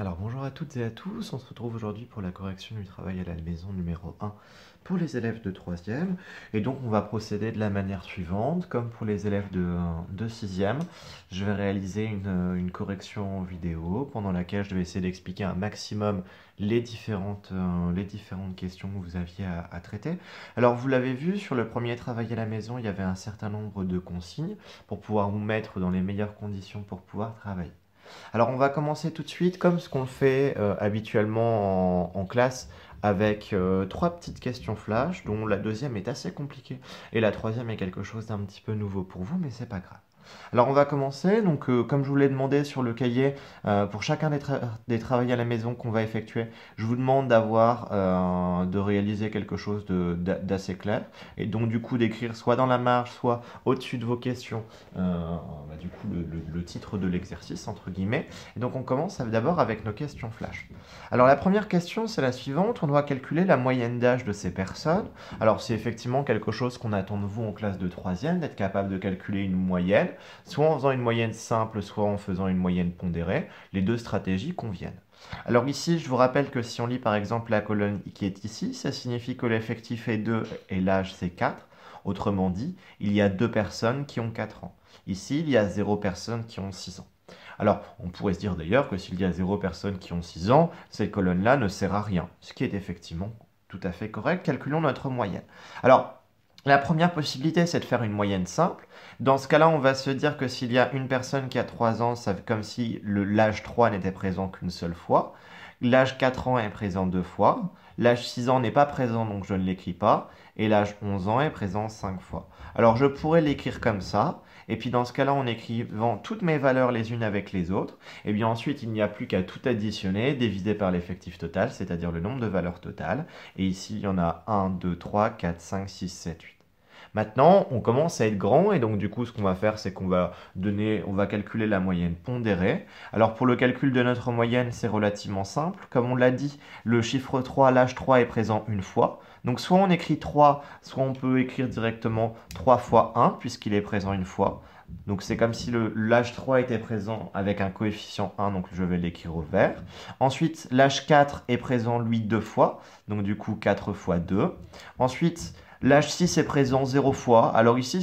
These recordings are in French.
Alors bonjour à toutes et à tous, on se retrouve aujourd'hui pour la correction du travail à la maison numéro 1 pour les élèves de 3e. Et donc on va procéder de la manière suivante, comme pour les élèves de, 6e, je vais réaliser une, correction vidéo pendant laquelle je vais essayer d'expliquer un maximum les différentes, euh, questions que vous aviez à traiter. Alors vous l'avez vu, sur le premier travail à la maison, il y avait un certain nombre de consignes pour pouvoir vous mettre dans les meilleures conditions pour pouvoir travailler. Alors on va commencer tout de suite comme ce qu'on fait euh, habituellement en, classe avec euh, trois petites questions flash dont la deuxième est assez compliquée et la troisième est quelque chose d'un petit peu nouveau pour vous mais c'est pas grave. Alors on va commencer, donc euh, comme je vous l'ai demandé sur le cahier, euh, pour chacun des, travaux à la maison qu'on va effectuer, je vous demande d'avoir, euh, de réaliser quelque chose d'assez clair, et donc du coup d'écrire soit dans la marge, soit au-dessus de vos questions, bah, du coup le, titre de l'exercice, entre guillemets. Et donc on commence d'abord avec nos questions flash. Alors la première question, c'est la suivante, on doit calculer la moyenne d'âge de ces personnes. Alors c'est effectivement quelque chose qu'on attend de vous en classe de 3 d'être capable de calculer une moyenne soit en faisant une moyenne simple, soit en faisant une moyenne pondérée. Les deux stratégies conviennent. Alors ici, je vous rappelle que si on lit par exemple la colonne qui est ici, ça signifie que l'effectif est 2 et l'âge c'est 4. Autrement dit, il y a deux personnes qui ont 4 ans. Ici, il y a 0 personnes qui ont 6 ans. Alors, on pourrait se dire d'ailleurs que s'il y a 0 personnes qui ont 6 ans, cette colonne-là ne sert à rien, ce qui est effectivement tout à fait correct. Calculons notre moyenne. Alors, la première possibilité, c'est de faire une moyenne simple. Dans ce cas-là, on va se dire que s'il y a une personne qui a 3 ans, c'est comme si l'âge 3 n'était présent qu'une seule fois. L'âge 4 ans est présent deux fois. L'âge 6 ans n'est pas présent, donc je ne l'écris pas. Et l'âge 11 ans est présent 5 fois. Alors je pourrais l'écrire comme ça. Et puis dans ce cas-là, en écrivant toutes mes valeurs les unes avec les autres, et eh bien ensuite il n'y a plus qu'à tout additionner, diviser par l'effectif total, c'est-à-dire le nombre de valeurs totales. Et ici, il y en a 1, 2, 3, 4, 5, 6, 7, 8. Maintenant, on commence à être grand et donc du coup, ce qu'on va faire, c'est qu'on va donner, on va calculer la moyenne pondérée. Alors pour le calcul de notre moyenne, c'est relativement simple. Comme on l'a dit, le chiffre 3, l'âge 3 est présent une fois. Donc soit on écrit 3, soit on peut écrire directement 3 fois 1 puisqu'il est présent une fois. Donc c'est comme si l'âge 3 était présent avec un coefficient 1, donc je vais l'écrire au vert. Ensuite, l'âge 4 est présent lui deux fois, donc du coup 4 fois 2. Ensuite, L'âge 6 est présent 0 fois. Alors ici,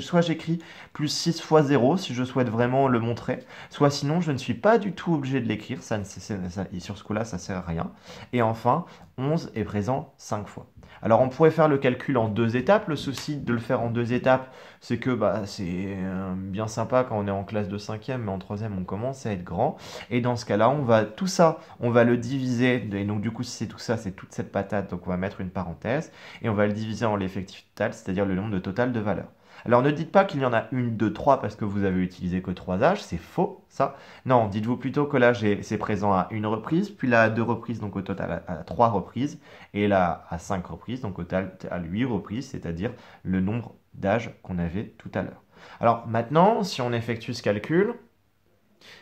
soit j'écris plus 6 fois 0 si je souhaite vraiment le montrer, soit sinon je ne suis pas du tout obligé de l'écrire, sur ce coup-là ça ne sert à rien. Et enfin, 11 est présent 5 fois. Alors on pourrait faire le calcul en deux étapes. Le souci de le faire en deux étapes, c'est que bah, c'est euh, bien sympa quand on est en classe de 5 mais en troisième on commence à être grand. Et dans ce cas-là, on va tout ça, on va le diviser. Et donc du coup, si c'est tout ça, c'est toute cette patate. Donc on va mettre une parenthèse et on va le diviser en l'effectif total, c'est-à-dire le nombre de total de valeurs. Alors ne dites pas qu'il y en a une, deux, trois parce que vous avez utilisé que trois âges, c'est faux ça. Non, dites-vous plutôt que l'âge c'est présent à une reprise, puis là à deux reprises, donc au total à, à trois reprises, et là à cinq reprises, donc au total à huit reprises, c'est-à-dire le nombre d'âges qu'on avait tout à l'heure. Alors maintenant, si on effectue ce calcul,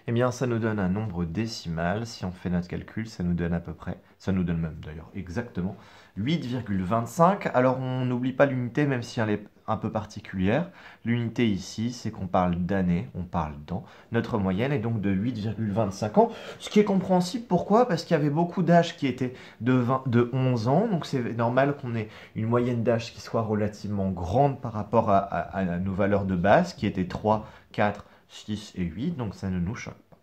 eh bien, ça nous donne un nombre décimal. Si on fait notre calcul, ça nous donne à peu près, ça nous donne même d'ailleurs exactement 8,25. Alors, on n'oublie pas l'unité, même si elle est un peu particulière. L'unité ici, c'est qu'on parle d'années, on parle d'ans. Notre moyenne est donc de 8,25 ans, ce qui est compréhensible. Pourquoi Parce qu'il y avait beaucoup d'âges qui étaient de, de 11 ans, donc c'est normal qu'on ait une moyenne d'âge qui soit relativement grande par rapport à, à nos valeurs de base, qui étaient 3, 4, 6 et 8, donc ça ne nous choque pas.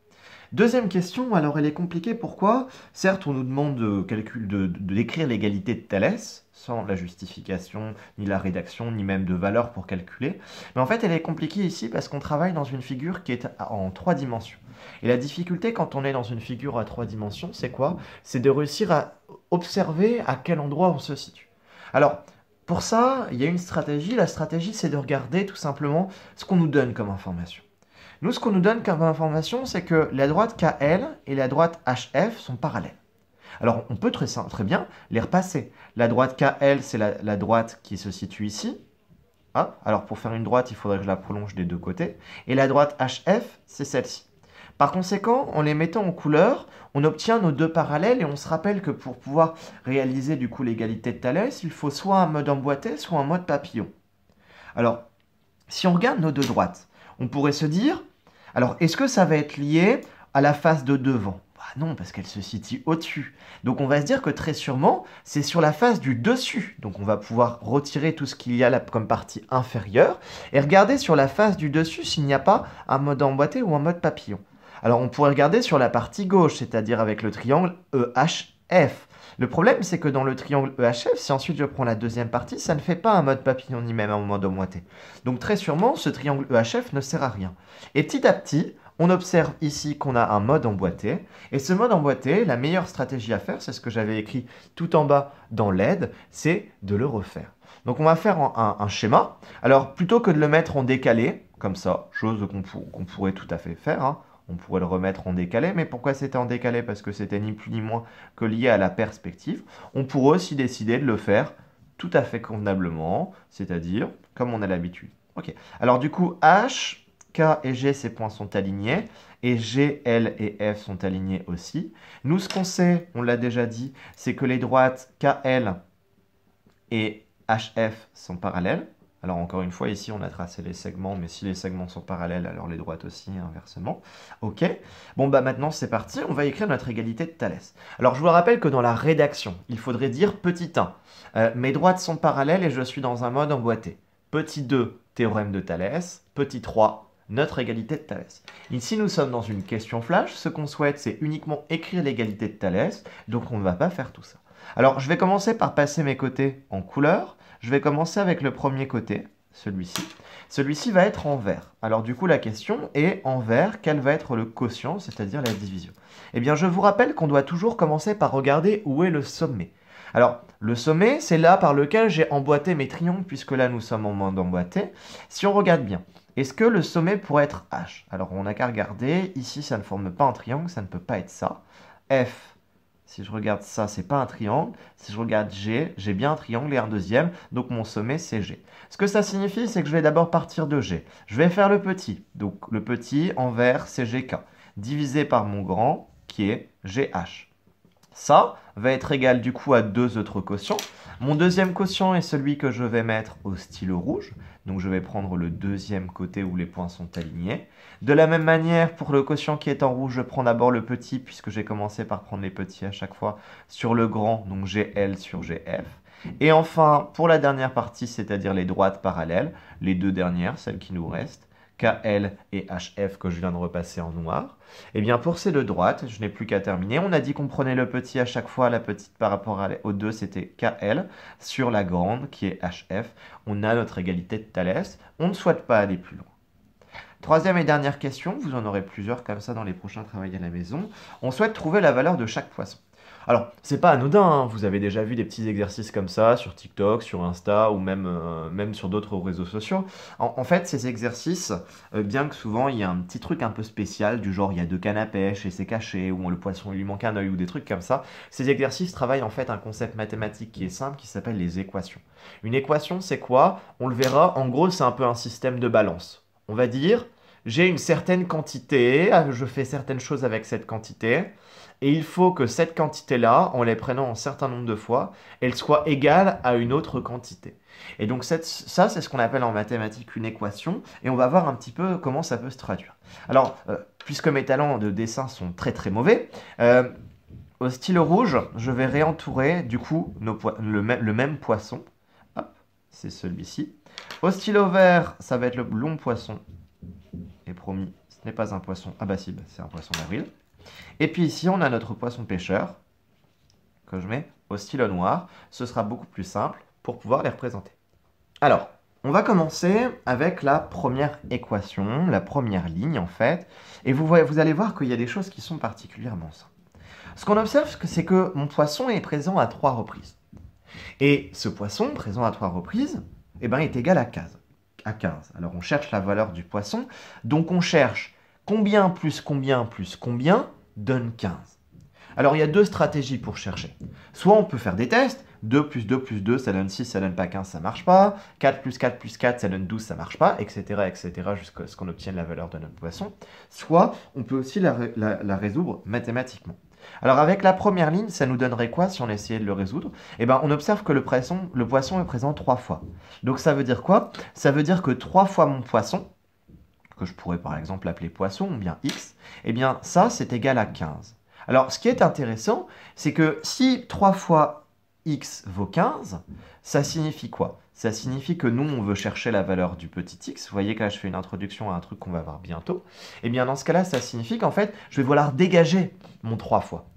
Deuxième question, alors elle est compliquée, pourquoi Certes, on nous demande de, calcul, décrire l'égalité de Thalès, sans la justification, ni la rédaction, ni même de valeur pour calculer, mais en fait elle est compliquée ici parce qu'on travaille dans une figure qui est en trois dimensions. Et la difficulté quand on est dans une figure à trois dimensions, c'est quoi C'est de réussir à observer à quel endroit on se situe. Alors, pour ça, il y a une stratégie. La stratégie, c'est de regarder tout simplement ce qu'on nous donne comme information. Nous, ce qu'on nous donne comme information, c'est que la droite KL et la droite HF sont parallèles. Alors, on peut très, très bien les repasser. La droite KL, c'est la, droite qui se situe ici. Ah, alors, pour faire une droite, il faudrait que je la prolonge des deux côtés. Et la droite HF, c'est celle-ci. Par conséquent, en les mettant en couleur, on obtient nos deux parallèles et on se rappelle que pour pouvoir réaliser du coup l'égalité de Thalès, il faut soit un mode emboîté, soit un mode papillon. Alors, si on regarde nos deux droites, on pourrait se dire, alors, est-ce que ça va être lié à la face de devant bah non, parce qu'elle se situe au-dessus. Donc on va se dire que très sûrement, c'est sur la face du dessus. Donc on va pouvoir retirer tout ce qu'il y a là comme partie inférieure et regarder sur la face du dessus s'il n'y a pas un mode emboîté ou un mode papillon. Alors on pourrait regarder sur la partie gauche, c'est-à-dire avec le triangle EHF. Le problème, c'est que dans le triangle EHF, si ensuite je prends la deuxième partie, ça ne fait pas un mode papillon ni même un mode emboîté. Donc très sûrement, ce triangle EHF ne sert à rien. Et petit à petit, on observe ici qu'on a un mode emboîté. Et ce mode emboîté, la meilleure stratégie à faire, c'est ce que j'avais écrit tout en bas dans l'aide, c'est de le refaire. Donc on va faire un, schéma. Alors plutôt que de le mettre en décalé, comme ça, chose qu'on pourrait tout à fait faire, hein, on pourrait le remettre en décalé, mais pourquoi c'était en décalé Parce que c'était ni plus ni moins que lié à la perspective. On pourrait aussi décider de le faire tout à fait convenablement, c'est-à-dire comme on a l'habitude. Ok. Alors du coup, H, K et G, ces points sont alignés, et G, L et F sont alignés aussi. Nous, ce qu'on sait, on l'a déjà dit, c'est que les droites KL et HF sont parallèles. Alors encore une fois, ici on a tracé les segments, mais si les segments sont parallèles, alors les droites aussi, inversement. Ok, bon bah maintenant c'est parti, on va écrire notre égalité de Thalès. Alors je vous rappelle que dans la rédaction, il faudrait dire petit 1, euh, mes droites sont parallèles et je suis dans un mode emboîté. Petit 2, théorème de Thalès, petit 3, notre égalité de Thalès. Ici nous sommes dans une question flash, ce qu'on souhaite c'est uniquement écrire l'égalité de Thalès, donc on ne va pas faire tout ça. Alors je vais commencer par passer mes côtés en couleur, je vais commencer avec le premier côté, celui-ci. Celui-ci va être en vert. Alors du coup, la question est, en vert, quel va être le quotient, c'est-à-dire la division Eh bien, je vous rappelle qu'on doit toujours commencer par regarder où est le sommet. Alors, le sommet, c'est là par lequel j'ai emboîté mes triangles, puisque là, nous sommes en mode d'emboîté. Si on regarde bien, est-ce que le sommet pourrait être H Alors, on n'a qu'à regarder, ici, ça ne forme pas un triangle, ça ne peut pas être ça. F si je regarde ça, c'est pas un triangle. Si je regarde G, j'ai bien un triangle et un deuxième, donc mon sommet c'est G. Ce que ça signifie, c'est que je vais d'abord partir de G. Je vais faire le petit, donc le petit en vert c'est GK, divisé par mon grand qui est GH. Ça va être égal du coup à deux autres quotients. Mon deuxième quotient est celui que je vais mettre au stylo rouge. Donc je vais prendre le deuxième côté où les points sont alignés. De la même manière, pour le quotient qui est en rouge, je prends d'abord le petit, puisque j'ai commencé par prendre les petits à chaque fois, sur le grand, donc GL sur GF. Et enfin, pour la dernière partie, c'est-à-dire les droites parallèles, les deux dernières, celles qui nous restent, KL et HF que je viens de repasser en noir. Et eh bien pour ces deux droites, je n'ai plus qu'à terminer. On a dit qu'on prenait le petit à chaque fois, la petite par rapport aux deux c'était KL, sur la grande qui est HF. On a notre égalité de Thalès, on ne souhaite pas aller plus loin. Troisième et dernière question, vous en aurez plusieurs comme ça dans les prochains travails à la maison. On souhaite trouver la valeur de chaque poisson. Alors, c'est pas anodin, hein. vous avez déjà vu des petits exercices comme ça sur TikTok, sur Insta ou même, euh, même sur d'autres réseaux sociaux. En, fait, ces exercices, euh, bien que souvent il y a un petit truc un peu spécial, du genre il y a deux cannes à pêche et c'est caché, ou le poisson lui manque un œil, ou des trucs comme ça, ces exercices travaillent en fait un concept mathématique qui est simple qui s'appelle les équations. Une équation, c'est quoi On le verra, en gros, c'est un peu un système de balance. On va dire, j'ai une certaine quantité, je fais certaines choses avec cette quantité, et il faut que cette quantité-là, en les prenant un certain nombre de fois, elle soit égale à une autre quantité. Et donc ça, c'est ce qu'on appelle en mathématiques une équation, et on va voir un petit peu comment ça peut se traduire. Alors, euh, puisque mes talents de dessin sont très très mauvais, euh, au stylo rouge, je vais réentourer du coup le, même poisson. Hop, c'est celui-ci. Au stylo vert, ça va être le long poisson. Et promis, ce n'est pas un poisson. Ah bah bah, c'est un poisson d'avril. Et puis ici, on a notre poisson pêcheur, que je mets au stylo noir. Ce sera beaucoup plus simple pour pouvoir les représenter. Alors, on va commencer avec la première équation, la première ligne en fait. Et vous, allez voir qu'il y a des choses qui sont particulièrement simples. Ce qu'on observe, c'est que mon poisson est présent à trois reprises. Et ce poisson, présent à trois reprises, eh ben, est égal à à 15. Alors on cherche la valeur du poisson. Donc on cherche combien plus combien plus combien donne 15. Alors il y a deux stratégies pour chercher. Soit on peut faire des tests, 2 plus 2 plus 2, ça donne 6, ça donne pas 15, ça marche pas, 4 plus 4 plus 4, ça donne 12, ça marche pas, etc., etc., jusqu'à ce qu'on obtienne la valeur de notre poisson. Soit on peut aussi la, résoudre mathématiquement. Alors avec la première ligne, ça nous donnerait quoi si on essayait de le résoudre Eh bien on observe que le poisson, le poisson est présent trois fois. Donc ça veut dire quoi Ça veut dire que 3 fois mon poisson, que je pourrais par exemple appeler poisson, ou bien x, eh bien ça c'est égal à 15. Alors ce qui est intéressant, c'est que si 3 fois x vaut 15, ça signifie quoi Ça signifie que nous, on veut chercher la valeur du petit x. Vous voyez que là, je fais une introduction à un truc qu'on va voir bientôt. Et eh bien, dans ce cas-là, ça signifie qu'en fait, je vais vouloir dégager mon 3 fois.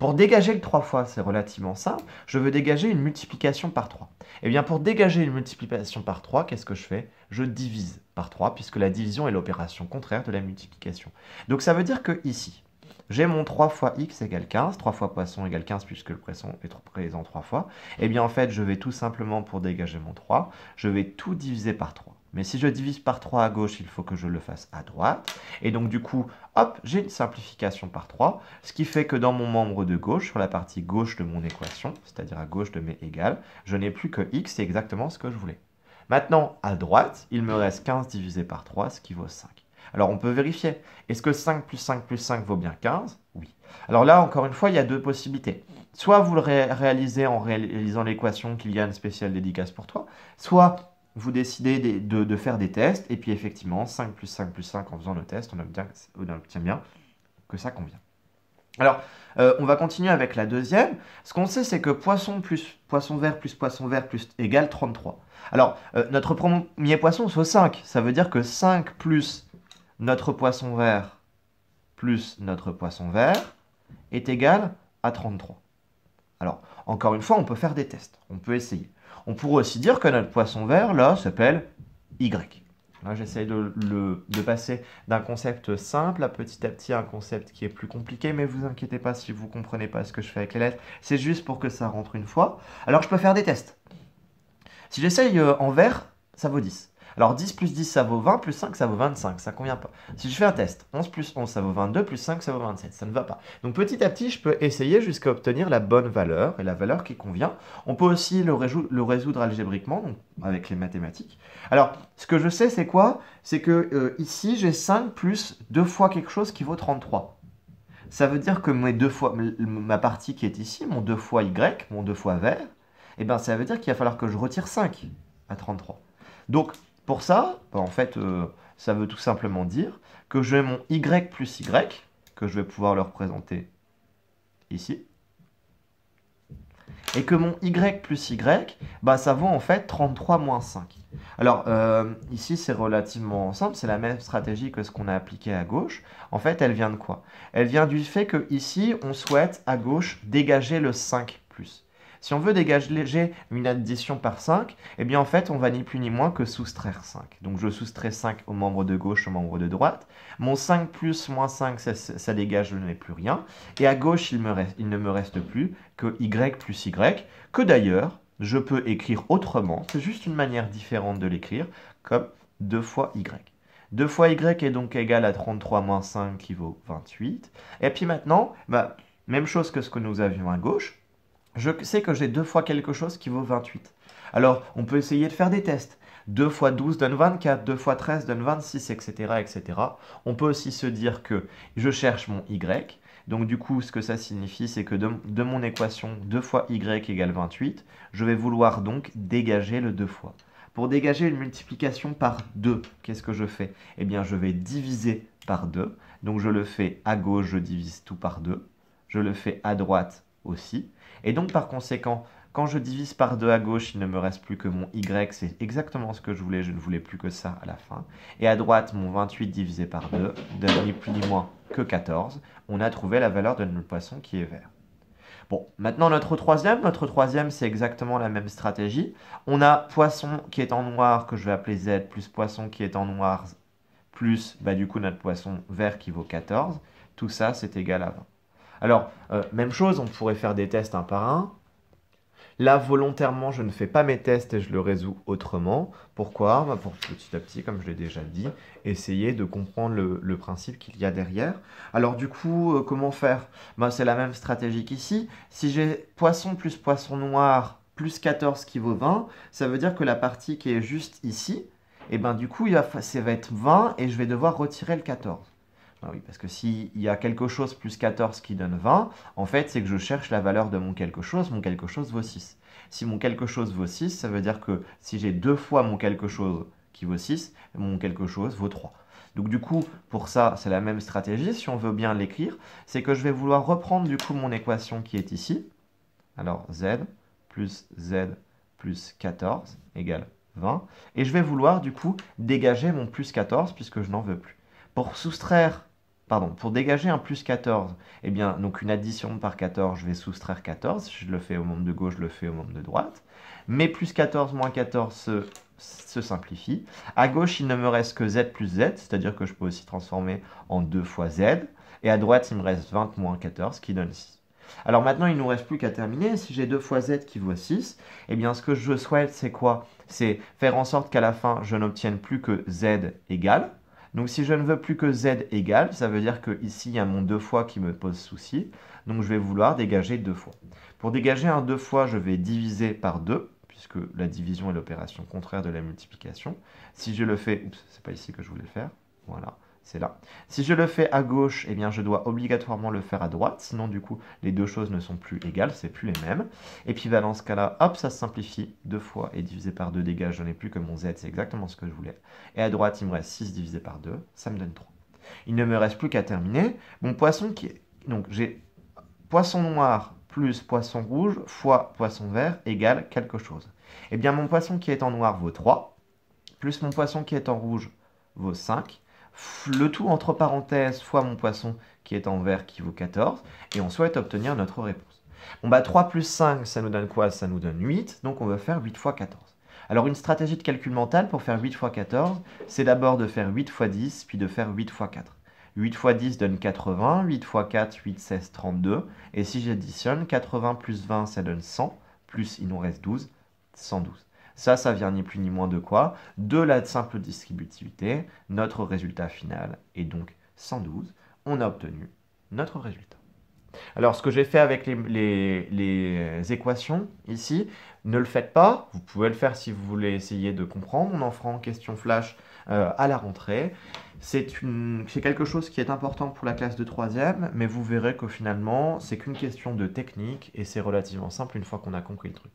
Pour dégager le 3 fois, c'est relativement simple, je veux dégager une multiplication par 3. Et eh bien pour dégager une multiplication par 3, qu'est-ce que je fais Je divise par 3, puisque la division est l'opération contraire de la multiplication. Donc ça veut dire que ici, j'ai mon 3 fois x égale 15, 3 fois poisson égale 15 puisque le poisson est présent 3 fois, et eh bien en fait je vais tout simplement pour dégager mon 3, je vais tout diviser par 3. Mais si je divise par 3 à gauche, il faut que je le fasse à droite. Et donc du coup, hop, j'ai une simplification par 3, ce qui fait que dans mon membre de gauche, sur la partie gauche de mon équation, c'est-à-dire à gauche de mes égales, je n'ai plus que x, c'est exactement ce que je voulais. Maintenant, à droite, il me reste 15 divisé par 3, ce qui vaut 5. Alors on peut vérifier. Est-ce que 5 plus 5 plus 5 vaut bien 15 Oui. Alors là, encore une fois, il y a deux possibilités. Soit vous le réalisez en réalisant l'équation qu'il y a une spéciale dédicace pour toi, soit vous décidez de, faire des tests, et puis effectivement, 5 plus 5 plus 5, en faisant le test, on obtient, bien que ça convient. Alors, euh, on va continuer avec la deuxième. Ce qu'on sait, c'est que poisson plus poisson vert plus poisson vert plus égale 33. Alors, euh, notre premier poisson, c'est 5. Ça veut dire que 5 plus notre poisson vert plus notre poisson vert est égal à 33. Alors, encore une fois, on peut faire des tests. On peut essayer. On pourrait aussi dire que notre poisson vert, là, s'appelle Y. Là, j'essaye de, passer d'un concept simple à petit à petit un concept qui est plus compliqué, mais vous inquiétez pas si vous comprenez pas ce que je fais avec les lettres. C'est juste pour que ça rentre une fois. Alors, je peux faire des tests. Si j'essaye euh, en vert, ça vaut 10. Alors 10 plus 10, ça vaut 20, plus 5, ça vaut 25. Ça convient pas. Si je fais un test, 11 plus 11, ça vaut 22, plus 5, ça vaut 27. Ça ne va pas. Donc petit à petit, je peux essayer jusqu'à obtenir la bonne valeur et la valeur qui convient. On peut aussi le, résoudre algébriquement, avec les mathématiques. Alors, ce que je sais, c'est quoi C'est que euh, ici, j'ai 5 plus 2 fois quelque chose qui vaut 33 ça veut dire que fois, ma partie qui est ici, mon 2 fois y, mon 2 fois vert, eh ben ça veut dire qu'il va falloir que je retire 5 à 33. Donc pour ça, bah, en fait, euh, ça veut tout simplement dire que j'ai mon y plus y, que je vais pouvoir le représenter ici, et que mon y plus y, bah, ça vaut en fait 33 moins 5. Alors euh, ici c'est relativement simple, c'est la même stratégie que ce qu'on a appliqué à gauche. En fait elle vient de quoi Elle vient du fait que ici on souhaite à gauche dégager le 5 plus. Si on veut dégager une addition par 5, eh bien en fait, on va ni plus ni moins que soustraire 5. Donc je soustrais 5 au membre de gauche, au membre de droite. Mon 5 plus moins 5, ça, dégage, je n'ai plus rien. Et à gauche, il, ne me reste plus que y plus y, que d'ailleurs, je peux écrire autrement. C'est juste une manière différente de l'écrire, comme 2 fois y. 2 fois y est donc égal à 33 moins 5 qui vaut 28. Et puis maintenant, bah, même chose que ce que nous avions à gauche, je sais que j'ai deux fois quelque chose qui vaut 28. Alors, on peut essayer de faire des tests. 2 fois 12 donne 24, 2 fois 13 donne 26, etc., etc. On peut aussi se dire que je cherche mon y. Donc du coup, ce que ça signifie, c'est que de, de, mon équation 2 fois y égale 28, je vais vouloir donc dégager le 2 fois. Pour dégager une multiplication par 2, qu'est-ce que je fais Eh bien, je vais diviser par 2. Donc je le fais à gauche, je divise tout par 2. Je le fais à droite, aussi. Et donc par conséquent, quand je divise par 2 à gauche, il ne me reste plus que mon y, c'est exactement ce que je voulais, je ne voulais plus que ça à la fin. Et à droite, mon 28 divisé par 2 donne ni plus ni moins que 14. On a trouvé la valeur de notre poisson qui est vert. Bon, maintenant notre troisième, notre troisième c'est exactement la même stratégie. On a poisson qui est en noir que je vais appeler Z plus poisson qui est en noir plus bah, du coup notre poisson vert qui vaut 14. Tout ça c'est égal à 20. Alors, euh, même chose, on pourrait faire des tests un par un. Là, volontairement, je ne fais pas mes tests et je le résous autrement. Pourquoi bah, Pour petit à petit, comme je l'ai déjà dit, essayer de comprendre le, principe qu'il y a derrière. Alors du coup, euh, comment faire bah, C'est la même stratégie qu'ici. Si j'ai poisson plus poisson noir plus 14 qui vaut 20, ça veut dire que la partie qui est juste ici, eh ben du coup, il va, ça va être 20 et je vais devoir retirer le 14. Ah oui, parce que s'il y a quelque chose plus 14 qui donne 20, en fait, c'est que je cherche la valeur de mon quelque chose. Mon quelque chose vaut 6. Si mon quelque chose vaut 6, ça veut dire que si j'ai deux fois mon quelque chose qui vaut 6, mon quelque chose vaut 3. Donc du coup, pour ça, c'est la même stratégie, si on veut bien l'écrire, c'est que je vais vouloir reprendre du coup mon équation qui est ici. Alors z plus z plus 14 égale 20. Et je vais vouloir du coup dégager mon plus 14 puisque je n'en veux plus. Pour soustraire pardon, pour dégager un plus 14, eh bien, donc une addition par 14, je vais soustraire 14. Je le fais au membre de gauche, je le fais au membre de droite. Mais plus 14 moins 14 se, simplifie. À gauche, il ne me reste que z plus z, c'est-à-dire que je peux aussi transformer en 2 fois z. Et à droite, il me reste 20 moins 14, qui donne 6. Alors maintenant, il ne nous reste plus qu'à terminer. Si j'ai 2 fois z qui vaut 6, eh bien ce que je souhaite, c'est quoi C'est faire en sorte qu'à la fin, je n'obtienne plus que z égale donc si je ne veux plus que z égale, ça veut dire qu'ici, il y a mon 2 fois qui me pose souci. Donc je vais vouloir dégager 2 fois. Pour dégager un 2 fois, je vais diviser par 2, puisque la division est l'opération contraire de la multiplication. Si je le fais... Oups, c'est pas ici que je voulais le faire. Voilà c'est là. Si je le fais à gauche, eh bien je dois obligatoirement le faire à droite, sinon du coup les deux choses ne sont plus égales, c'est plus les mêmes. Et puis bah, dans ce cas-là, hop, ça se simplifie, Deux fois et divisé par 2 dégage, je n'ai plus que mon z, c'est exactement ce que je voulais. Et à droite, il me reste 6 divisé par 2, ça me donne 3. Il ne me reste plus qu'à terminer mon poisson qui est... Donc j'ai poisson noir plus poisson rouge fois poisson vert égale quelque chose. Eh bien mon poisson qui est en noir vaut 3, plus mon poisson qui est en rouge vaut 5, le tout entre parenthèses fois mon poisson qui est en vert qui vaut 14, et on souhaite obtenir notre réponse. Bon bah 3 plus 5, ça nous donne quoi Ça nous donne 8, donc on veut faire 8 fois 14. Alors une stratégie de calcul mental pour faire 8 fois 14, c'est d'abord de faire 8 fois 10, puis de faire 8 fois 4. 8 fois 10 donne 80, 8 fois 4, 8, 16, 32, et si j'additionne, 80 plus 20, ça donne 100, plus il nous reste 12, 112. Ça, ça vient ni plus ni moins de quoi De la simple distributivité. Notre résultat final est donc 112. On a obtenu notre résultat. Alors, ce que j'ai fait avec les, équations ici, ne le faites pas. Vous pouvez le faire si vous voulez essayer de comprendre. On en fera en question flash euh, à la rentrée. C'est quelque chose qui est important pour la classe de 3 mais vous verrez que finalement, c'est qu'une question de technique et c'est relativement simple une fois qu'on a compris le truc.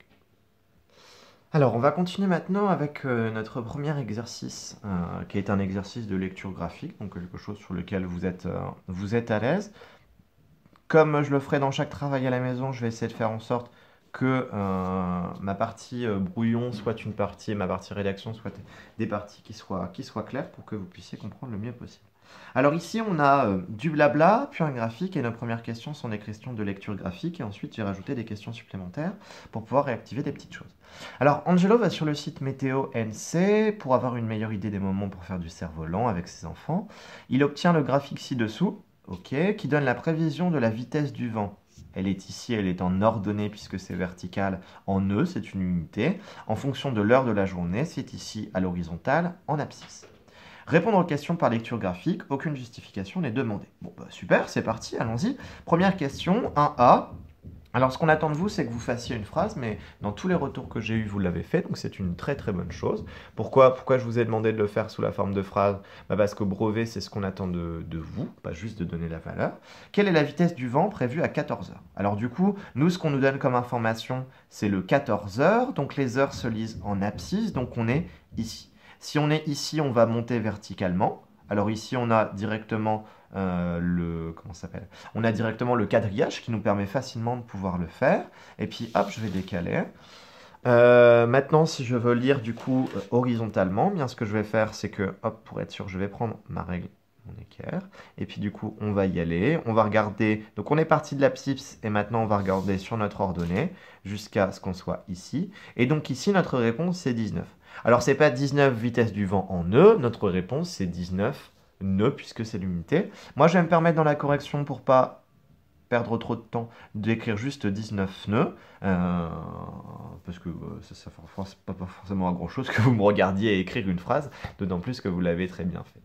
Alors, on va continuer maintenant avec euh, notre premier exercice, euh, qui est un exercice de lecture graphique, donc quelque chose sur lequel vous êtes, euh, vous êtes à l'aise. Comme je le ferai dans chaque travail à la maison, je vais essayer de faire en sorte que ma partie brouillon soit une partie, ma partie rédaction soit des parties qui soient, qui soient claires pour que vous puissiez comprendre le mieux possible. Alors ici, on a euh, du blabla, puis un graphique, et nos premières questions sont des questions de lecture graphique, et ensuite j'ai rajouté des questions supplémentaires pour pouvoir réactiver des petites choses. Alors Angelo va sur le site Météo NC pour avoir une meilleure idée des moments pour faire du cerf-volant avec ses enfants. Il obtient le graphique ci-dessous, qui donne la prévision de la vitesse du vent. Elle est ici, elle est en ordonnée puisque c'est vertical, en nœud, e, c'est une unité. En fonction de l'heure de la journée, c'est ici à l'horizontale, en abscisse. Répondre aux questions par lecture graphique, aucune justification n'est demandée. Bon, bah, super, c'est parti, allons-y. Première question, 1A. Alors, ce qu'on attend de vous, c'est que vous fassiez une phrase, mais dans tous les retours que j'ai eus, vous l'avez fait, donc c'est une très très bonne chose. Pourquoi, pourquoi je vous ai demandé de le faire sous la forme de phrase bah, Parce que brevet, c'est ce qu'on attend de, de, vous, pas juste de donner la valeur. Quelle est la vitesse du vent prévue à 14 heures Alors, du coup, nous, ce qu'on nous donne comme information, c'est le 14 heures, donc les heures se lisent en abscisse, donc on est ici. Si on est ici, on va monter verticalement. Alors ici, on a directement euh, le comment s'appelle On a directement le quadrillage qui nous permet facilement de pouvoir le faire. Et puis hop, je vais décaler. Euh, maintenant, si je veux lire du coup euh, horizontalement, bien ce que je vais faire, c'est que hop, pour être sûr, je vais prendre ma règle mon équerre. Et puis du coup, on va y aller. On va regarder. Donc on est parti de la PSIPS et maintenant on va regarder sur notre ordonnée jusqu'à ce qu'on soit ici. Et donc ici, notre réponse, c'est 19. Alors, c'est pas 19 vitesses du vent en nœud. E. Notre réponse, c'est 19 nœuds, puisque c'est l'unité. Moi, je vais me permettre dans la correction pour pas perdre trop de temps d'écrire juste 19 nœuds, euh, parce que euh, ça ne sert pas, forcément à grand chose que vous me regardiez écrire une phrase, d'autant plus que vous l'avez très bien fait.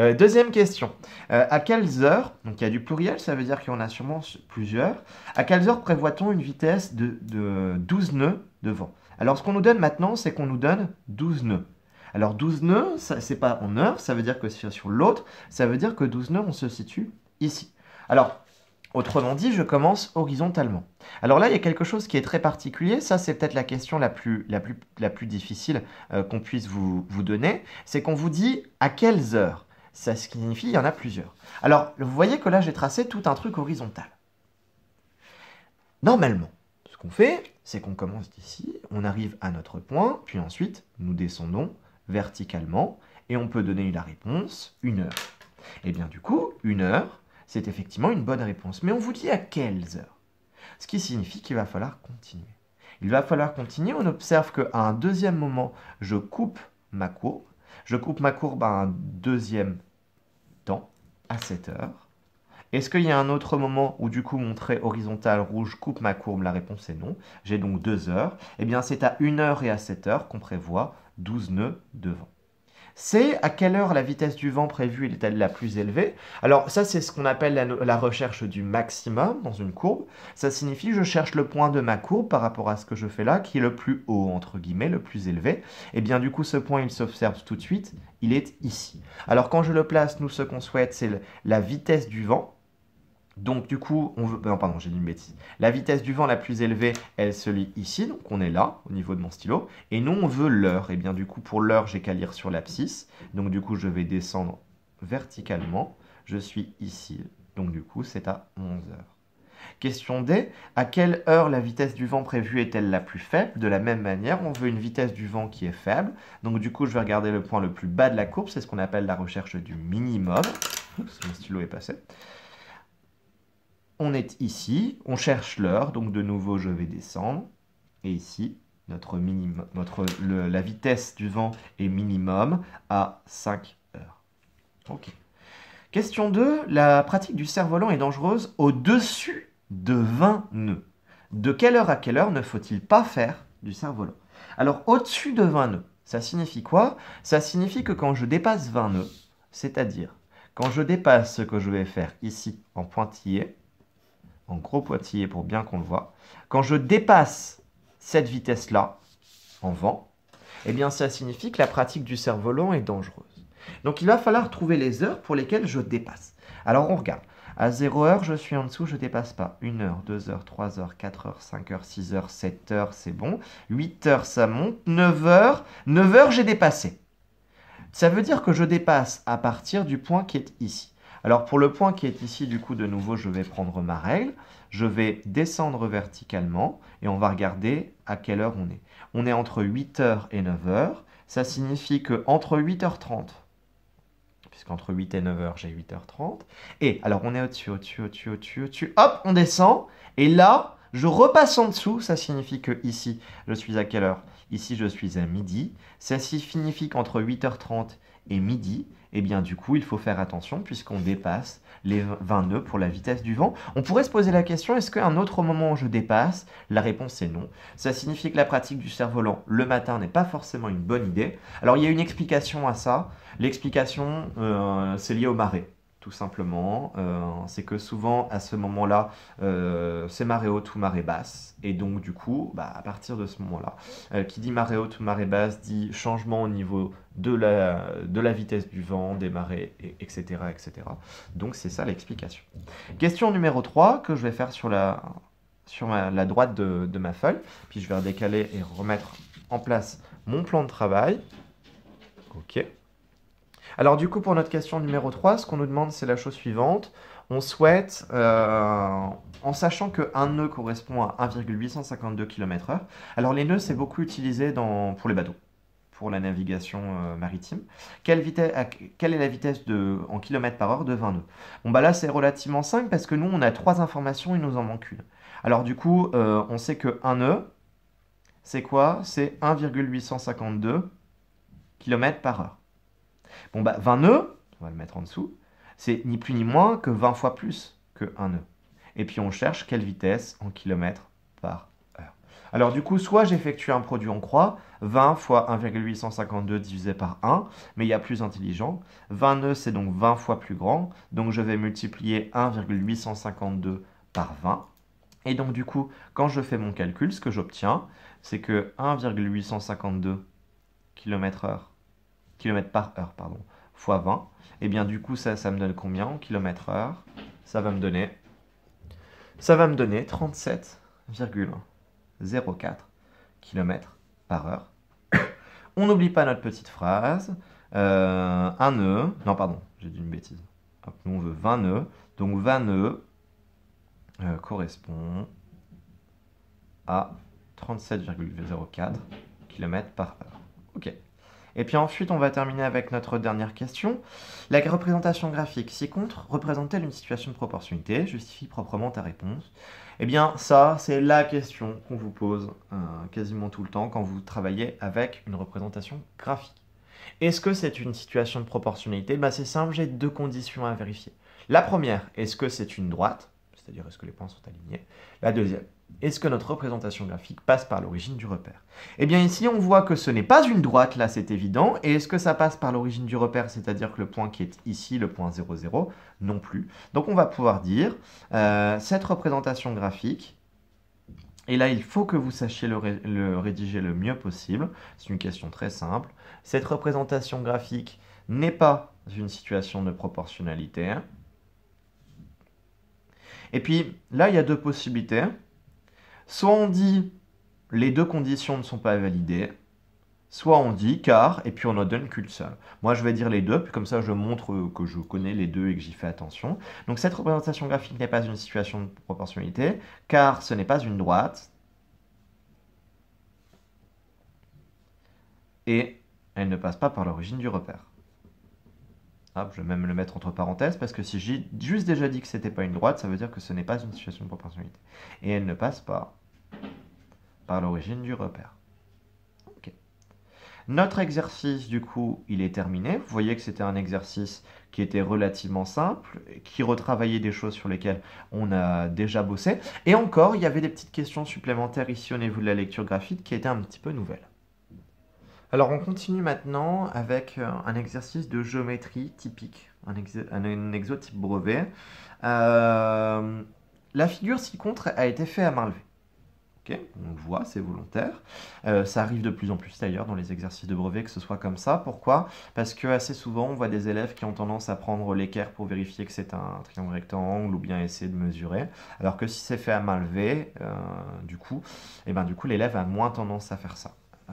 Euh, deuxième question, à quelles heures, donc il y a du pluriel, ça veut dire qu'il y en a sûrement plusieurs, à quelles heures prévoit-on une vitesse de, de 12 nœuds de vent alors ce qu'on nous donne maintenant, c'est qu'on nous donne 12 nœuds. Alors 12 nœuds, c'est pas en heure, ça veut dire que c'est sur l'autre, ça veut dire que 12 nœuds, on se situe ici. Alors, autrement dit, je commence horizontalement. Alors là, il y a quelque chose qui est très particulier, ça c'est peut-être la question la plus, difficile euh, qu'on puisse vous, donner, c'est qu'on vous dit à quelles heures. Ça signifie, qu'il y en a plusieurs. Alors, vous voyez que là, j'ai tracé tout un truc horizontal. Normalement, fait, c'est qu'on commence d'ici, on arrive à notre point, puis ensuite nous descendons verticalement et on peut donner la réponse une heure. Et eh bien du coup, une heure, c'est effectivement une bonne réponse. Mais on vous dit à quelles heures Ce qui signifie qu'il va falloir continuer. Il va falloir continuer, on observe qu'à un deuxième moment, je coupe ma courbe. Je coupe ma courbe à un deuxième temps, à 7 heures. Est-ce qu'il y a un autre moment où du coup mon trait horizontal rouge coupe ma courbe La réponse est non. J'ai donc deux heures. Eh bien c'est à 1 heure et à 7 heures qu'on prévoit 12 nœuds de vent. C'est à quelle heure la vitesse du vent prévue est elle la plus élevée Alors ça c'est ce qu'on appelle la, recherche du maximum dans une courbe. Ça signifie je cherche le point de ma courbe par rapport à ce que je fais là qui est le plus haut entre guillemets, le plus élevé. Et eh bien du coup ce point il s'observe tout de suite, il est ici. Alors quand je le place, nous ce qu'on souhaite c'est la vitesse du vent donc du coup, on veut... Non, ben, pardon, j'ai dit une bêtise. La vitesse du vent la plus élevée, elle se lit ici, donc on est là, au niveau de mon stylo. Et nous, on veut l'heure. Et eh bien du coup, pour l'heure, j'ai qu'à lire sur l'abscisse. Donc du coup, je vais descendre verticalement. Je suis ici. Donc du coup, c'est à 11 heures. Question D, à quelle heure la vitesse du vent prévue est-elle la plus faible De la même manière, on veut une vitesse du vent qui est faible. Donc du coup, je vais regarder le point le plus bas de la courbe, c'est ce qu'on appelle la recherche du minimum. mon stylo est passé on est ici, on cherche l'heure, donc de nouveau je vais descendre. Et ici, notre la vitesse du vent est minimum à 5 heures. Ok. Question 2. La pratique du cerf-volant est dangereuse au-dessus de 20 nœuds. De quelle heure à quelle heure ne faut-il pas faire du cerf-volant Alors, au-dessus de 20 nœuds, ça signifie quoi Ça signifie que quand je dépasse 20 nœuds, c'est-à-dire quand je dépasse ce que je vais faire ici en pointillé, en gros pointillé pour bien qu'on le voit, quand je dépasse cette vitesse-là en vent, eh bien ça signifie que la pratique du cerf-volant est dangereuse. Donc il va falloir trouver les heures pour lesquelles je dépasse. Alors on regarde. À 0 heure, je suis en dessous, je dépasse pas. 1 heure, 2 heures, 3 heures, 4 heures, 5 heures, 6 heures, 7 heures, c'est bon. 8 heures, ça monte. 9 heures, 9 heures, j'ai dépassé. Ça veut dire que je dépasse à partir du point qui est ici. Alors pour le point qui est ici, du coup, de nouveau, je vais prendre ma règle. Je vais descendre verticalement et on va regarder à quelle heure on est. On est entre 8h et 9h. Ça signifie qu'entre 8h30 puisqu'entre 8 et 9h, j'ai 8h30. Et alors, on est au-dessus, au-dessus, au-dessus, au-dessus, au-dessus. Hop, on descend. Et là, je repasse en dessous. Ça signifie que ici, je suis à quelle heure Ici, je suis à midi. Ça signifie qu'entre 8h30 et midi, eh bien du coup, il faut faire attention puisqu'on dépasse les 20 nœuds pour la vitesse du vent. On pourrait se poser la question, est-ce qu'à un autre moment où je dépasse La réponse est non. Ça signifie que la pratique du cerf-volant le matin n'est pas forcément une bonne idée. Alors il y a une explication à ça. L'explication, euh, c'est lié au marées tout simplement. Euh, c'est que souvent, à ce moment-là, euh, c'est marée haute ou marée basse. Et donc, du coup, bah, à partir de ce moment-là, euh, qui dit marée haute ou marée basse dit changement au niveau de la, de la vitesse du vent, des marées, etc., etc. Donc, c'est ça l'explication. Question numéro 3 que je vais faire sur la, sur la droite de, de ma feuille. Puis, je vais redécaler et remettre en place mon plan de travail. OK. Alors du coup, pour notre question numéro 3, ce qu'on nous demande, c'est la chose suivante. On souhaite, euh, en sachant que un nœud correspond à 1,852 km/h, alors les nœuds, c'est beaucoup utilisé dans, pour les bateaux pour la navigation euh, maritime. Quelle, quelle est la vitesse de, en km par heure de 20 nœuds Bon, bah là, c'est relativement simple parce que nous, on a trois informations, il nous en manque une. Alors, du coup, euh, on sait que un nœud, c'est quoi C'est 1,852 km par heure. Bon, bah, 20 nœuds, on va le mettre en dessous, c'est ni plus ni moins que 20 fois plus que 1 nœud. Et puis on cherche quelle vitesse en kilomètres par heure. Alors du coup, soit j'effectue un produit en croix, 20 fois 1,852 divisé par 1, mais il y a plus intelligent. 20 nœuds, c'est donc 20 fois plus grand, donc je vais multiplier 1,852 par 20. Et donc du coup, quand je fais mon calcul, ce que j'obtiens, c'est que 1,852 km heure km par heure, pardon, fois 20, et eh bien du coup ça, ça me donne combien en km heure Ça va me donner, ça va me donner 37,04 km par heure. On n'oublie pas notre petite phrase, euh, un nœud, non pardon, j'ai dit une bêtise. nous on veut 20 nœuds, donc 20 nœuds euh, correspond à 37,04 km par heure. Ok. Et puis ensuite, on va terminer avec notre dernière question. La représentation graphique, si contre, représente-t-elle une situation de proportionnalité Justifie proprement ta réponse. Eh bien, ça, c'est la question qu'on vous pose euh, quasiment tout le temps quand vous travaillez avec une représentation graphique. Est-ce que c'est une situation de proportionnalité bah, C'est simple, j'ai deux conditions à vérifier. La première, est-ce que c'est une droite C'est-à-dire, est-ce que les points sont alignés La deuxième, est-ce que notre représentation graphique passe par l'origine du repère Eh bien ici, on voit que ce n'est pas une droite, là c'est évident. Et est-ce que ça passe par l'origine du repère, c'est-à-dire que le point qui est ici, le point 0, Non plus. Donc on va pouvoir dire, euh, cette représentation graphique, et là il faut que vous sachiez le, le rédiger le mieux possible, c'est une question très simple. Cette représentation graphique n'est pas une situation de proportionnalité. Et puis là, il y a deux possibilités. Soit on dit les deux conditions ne sont pas validées, soit on dit car, et puis on ne donne qu'une seule. Moi, je vais dire les deux, puis comme ça, je montre que je connais les deux et que j'y fais attention. Donc cette représentation graphique n'est pas une situation de proportionnalité, car ce n'est pas une droite, et elle ne passe pas par l'origine du repère. Ah, je vais même le mettre entre parenthèses parce que si j'ai juste déjà dit que c'était pas une droite, ça veut dire que ce n'est pas une situation de proportionnalité. Et elle ne passe pas par l'origine du repère. Notre exercice, du coup, il est terminé. Vous voyez que c'était un exercice qui était relativement simple, qui retravaillait des choses sur lesquelles on a déjà bossé. Et encore, il y avait des petites questions supplémentaires ici au niveau de la lecture graphique qui étaient un petit peu nouvelles. Alors on continue maintenant avec euh, un exercice de géométrie typique, un, exotype brevet. Euh, la figure ci-contre a été faite à main levée. on le voit, c'est volontaire. Euh, ça arrive de plus en plus d'ailleurs dans les exercices de brevet que ce soit comme ça. Pourquoi Parce que assez souvent, on voit des élèves qui ont tendance à prendre l'équerre pour vérifier que c'est un triangle rectangle ou bien essayer de mesurer. Alors que si c'est fait à main levée, du coup, eh ben, du coup l'élève a moins tendance à faire ça. Euh,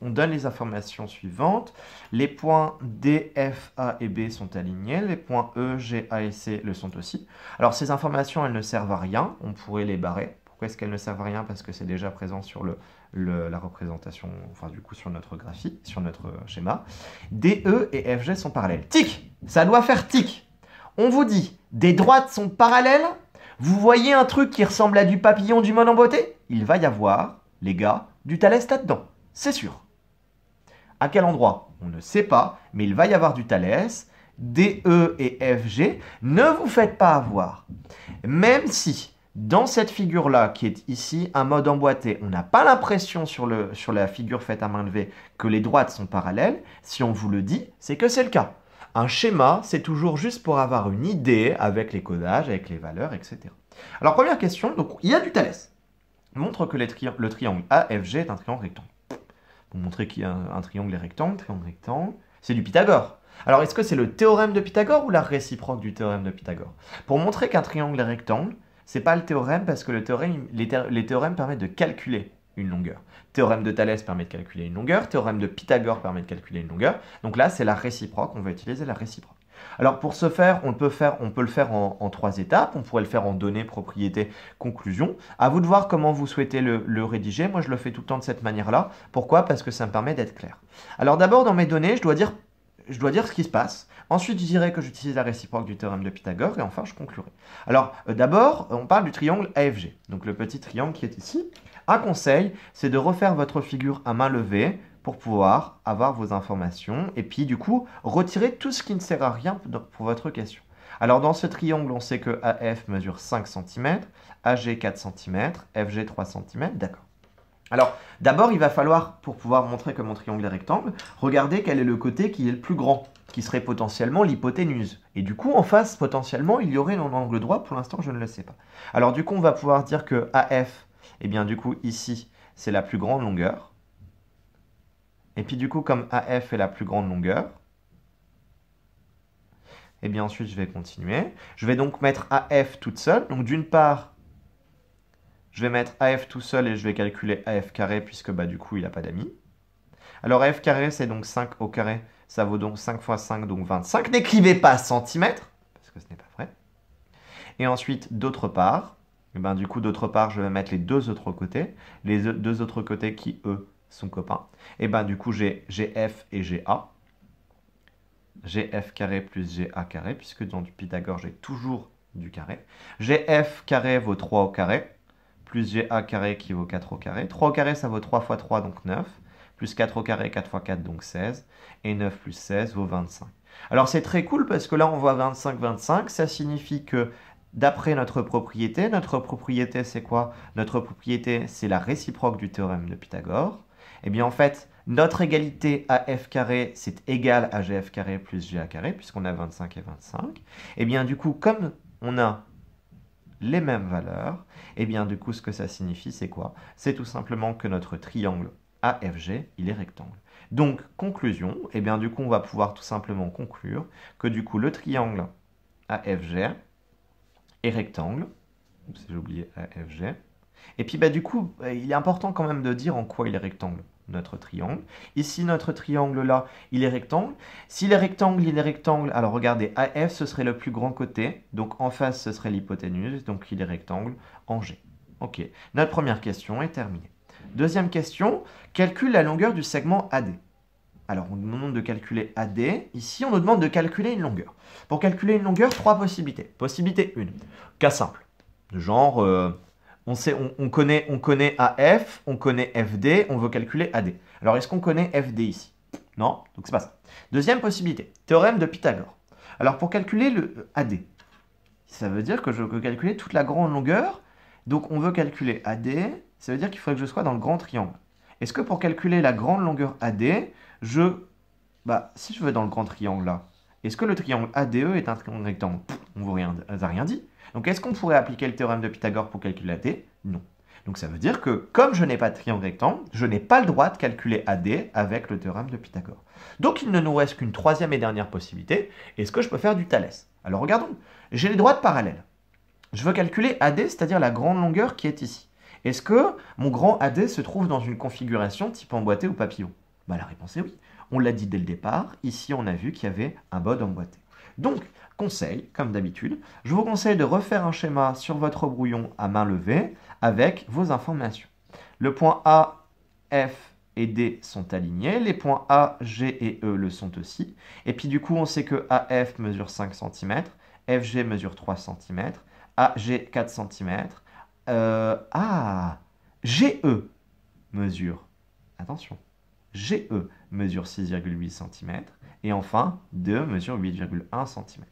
on donne les informations suivantes. Les points D, F, A et B sont alignés. Les points E, G, A et C le sont aussi. Alors ces informations, elles ne servent à rien. On pourrait les barrer. Pourquoi est-ce qu'elles ne servent à rien Parce que c'est déjà présent sur le, la représentation, enfin du coup sur notre graphique, sur notre schéma. D, E et F, G sont parallèles. Tic Ça doit faire tic On vous dit, des droites sont parallèles Vous voyez un truc qui ressemble à du papillon du mode en beauté Il va y avoir, les gars, du Thalès là-dedans c'est sûr. À quel endroit On ne sait pas, mais il va y avoir du Thalès, D, E et F, G. Ne vous faites pas avoir. Même si, dans cette figure-là, qui est ici un mode emboîté, on n'a pas l'impression sur, la figure faite à main levée que les droites sont parallèles, si on vous le dit, c'est que c'est le cas. Un schéma, c'est toujours juste pour avoir une idée avec les codages, avec les valeurs, etc. Alors première question, donc il y a du Thalès. Montre que le triangle AFG est un triangle rectangle pour montrer qu'il y a un, triangle est rectangle, rectangle, c'est du Pythagore. Alors est-ce que c'est le théorème de Pythagore ou la réciproque du théorème de Pythagore Pour montrer qu'un triangle est rectangle, c'est pas le théorème parce que le théorème, les, les, théorèmes permettent de calculer une longueur. Théorème de Thalès permet de calculer une longueur, théorème de Pythagore permet de calculer une longueur. Donc là, c'est la réciproque, on va utiliser la réciproque. Alors pour ce faire, on peut, le faire en, trois étapes. On pourrait le faire en données, propriétés, conclusions. À vous de voir comment vous souhaitez le, rédiger. Moi, je le fais tout le temps de cette manière-là. Pourquoi Parce que ça me permet d'être clair. Alors d'abord, dans mes données, je dois dire je dois dire ce qui se passe. Ensuite, je dirais que j'utilise la réciproque du théorème de Pythagore. Et enfin, je conclurai. Alors, euh, d'abord, on parle du triangle AFG. Donc, le petit triangle qui est ici. Un conseil, c'est de refaire votre figure à main levée pour pouvoir avoir vos informations et puis du coup retirer tout ce qui ne sert à rien pour votre question. Alors dans ce triangle, on sait que AF mesure 5 cm, AG 4 cm, FG 3 cm, d'accord. Alors d'abord, il va falloir, pour pouvoir montrer que mon triangle est rectangle, regarder quel est le côté qui est le plus grand, qui serait potentiellement l'hypoténuse. Et du coup, en face, potentiellement, il y aurait un angle droit, pour l'instant, je ne le sais pas. Alors du coup, on va pouvoir dire que AF, et eh bien du coup, ici, c'est la plus grande longueur. Et puis du coup, comme AF est la plus grande longueur, et eh bien ensuite je vais continuer. Je vais donc mettre AF toute seule. Donc d'une part, je vais mettre AF tout seul et je vais calculer AF carré puisque bah, du coup il n'a pas d'amis. Alors AF carré c'est donc 5 au carré, ça vaut donc 5 fois 5 donc 25. N'écrivez pas centimètres parce que ce n'est pas vrai. Et ensuite d'autre part, et eh ben, du coup d'autre part je vais mettre les deux autres côtés, les deux autres côtés qui eux son copain. Et eh ben du coup, j'ai GF et GA. GF carré plus GA carré, puisque dans du Pythagore, j'ai toujours du carré. GF carré vaut 3 au carré, plus GA carré qui vaut 4 au carré. 3 au carré, ça vaut 3 fois 3, donc 9. Plus 4 au carré, 4 fois 4, donc 16. Et 9 plus 16 vaut 25. Alors c'est très cool parce que là, on voit 25, 25. Ça signifie que d'après notre propriété, notre propriété, c'est quoi Notre propriété, c'est la réciproque du théorème de Pythagore. Eh bien en fait, notre égalité à f carré, c'est égal à gf carré plus ga carré, puisqu'on a 25 et 25. Et eh bien du coup, comme on a les mêmes valeurs, et eh bien du coup, ce que ça signifie, c'est quoi C'est tout simplement que notre triangle AFG, il est rectangle. Donc, conclusion, et eh bien du coup, on va pouvoir tout simplement conclure que du coup, le triangle AFG est rectangle. j'ai oublié AFG. Et puis, bah, du coup, euh, il est important quand même de dire en quoi il est rectangle notre triangle. Ici, notre triangle-là, il est rectangle. S'il est rectangle, il est rectangle. Alors regardez, AF, ce serait le plus grand côté. Donc en face, ce serait l'hypoténuse. Donc il est rectangle en G. OK. Notre première question est terminée. Deuxième question, calcule la longueur du segment AD. Alors on nous demande de calculer AD. Ici, on nous demande de calculer une longueur. Pour calculer une longueur, trois possibilités. Possibilité 1, cas simple. Genre... Euh, on, sait, on, connaît, on connaît AF, on connaît FD, on veut calculer AD. Alors est-ce qu'on connaît FD ici Non, donc c'est pas ça. Deuxième possibilité, théorème de Pythagore. Alors pour calculer le euh, AD, ça veut dire que je veux calculer toute la grande longueur. Donc on veut calculer AD, ça veut dire qu'il faudrait que je sois dans le grand triangle. Est-ce que pour calculer la grande longueur AD, je... Bah, si je veux dans le grand triangle là, est-ce que le triangle ADE est un triangle rectangle On ne vous rien, a rien dit. Donc est-ce qu'on pourrait appliquer le théorème de Pythagore pour calculer AD Non. Donc ça veut dire que comme je n'ai pas de triangle rectangle, je n'ai pas le droit de calculer AD avec le théorème de Pythagore. Donc il ne nous reste qu'une troisième et dernière possibilité. Est-ce que je peux faire du Thalès Alors regardons, j'ai les droites parallèles. Je veux calculer AD, c'est-à-dire la grande longueur qui est ici. Est-ce que mon grand AD se trouve dans une configuration type emboîté ou papillon bah, La réponse est oui. On l'a dit dès le départ, ici on a vu qu'il y avait un bod emboîté. Donc, conseil, comme d'habitude, je vous conseille de refaire un schéma sur votre brouillon à main levée avec vos informations. Le point A, F et D sont alignés, les points A, G et E le sont aussi. Et puis du coup, on sait que AF mesure 5 cm, FG mesure 3 cm, AG 4 cm, euh, ah, GE mesure, attention, GE mesure 6,8 cm, et enfin 2 mesure 8,1 cm.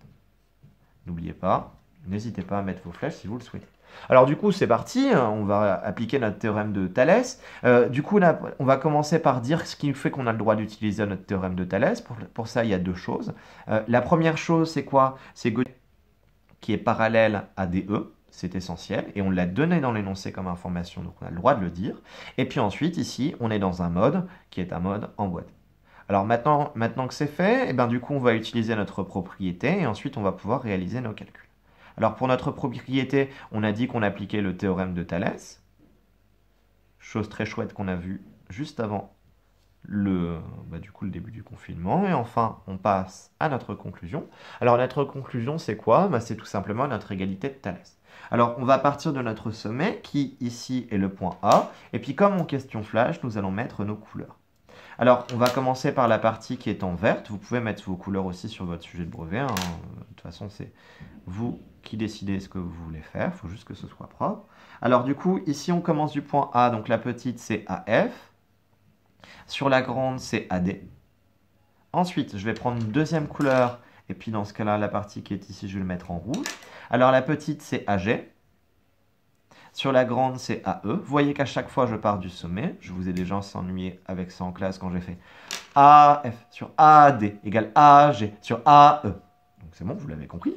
N'oubliez pas, n'hésitez pas à mettre vos flèches si vous le souhaitez. Alors du coup, c'est parti, hein, on va appliquer notre théorème de Thalès. Euh, du coup, on va commencer par dire ce qui fait qu'on a le droit d'utiliser notre théorème de Thalès. Pour, ça, il y a deux choses. Euh, la première chose, c'est quoi C'est qui est parallèle à DE, e, c'est essentiel, et on l'a donné dans l'énoncé comme information, donc on a le droit de le dire. Et puis ensuite, ici, on est dans un mode qui est un mode en boîte. Alors maintenant, maintenant que c'est fait, eh bien du coup, on va utiliser notre propriété et ensuite on va pouvoir réaliser nos calculs. Alors pour notre propriété, on a dit qu'on appliquait le théorème de Thalès, chose très chouette qu'on a vue juste avant le, bah, du coup, le début du confinement. Et enfin, on passe à notre conclusion. Alors notre conclusion, c'est quoi bah, C'est tout simplement notre égalité de Thalès. Alors on va partir de notre sommet qui ici est le point A. Et puis comme en question flash, nous allons mettre nos couleurs. Alors, on va commencer par la partie qui est en verte. Vous pouvez mettre vos couleurs aussi sur votre sujet de brevet. Hein. De toute façon, c'est vous qui décidez ce que vous voulez faire. Il faut juste que ce soit propre. Alors, du coup, ici, on commence du point A. Donc, la petite, c'est AF. Sur la grande, c'est AD. Ensuite, je vais prendre une deuxième couleur. Et puis, dans ce cas-là, la partie qui est ici, je vais le mettre en rouge. Alors, la petite, c'est AG. Sur la grande, c'est AE. Vous voyez qu'à chaque fois, je pars du sommet. Je vous ai déjà s'ennuyer avec ça en classe quand j'ai fait AF sur AD égale AG sur AE. Donc c'est bon, vous l'avez compris.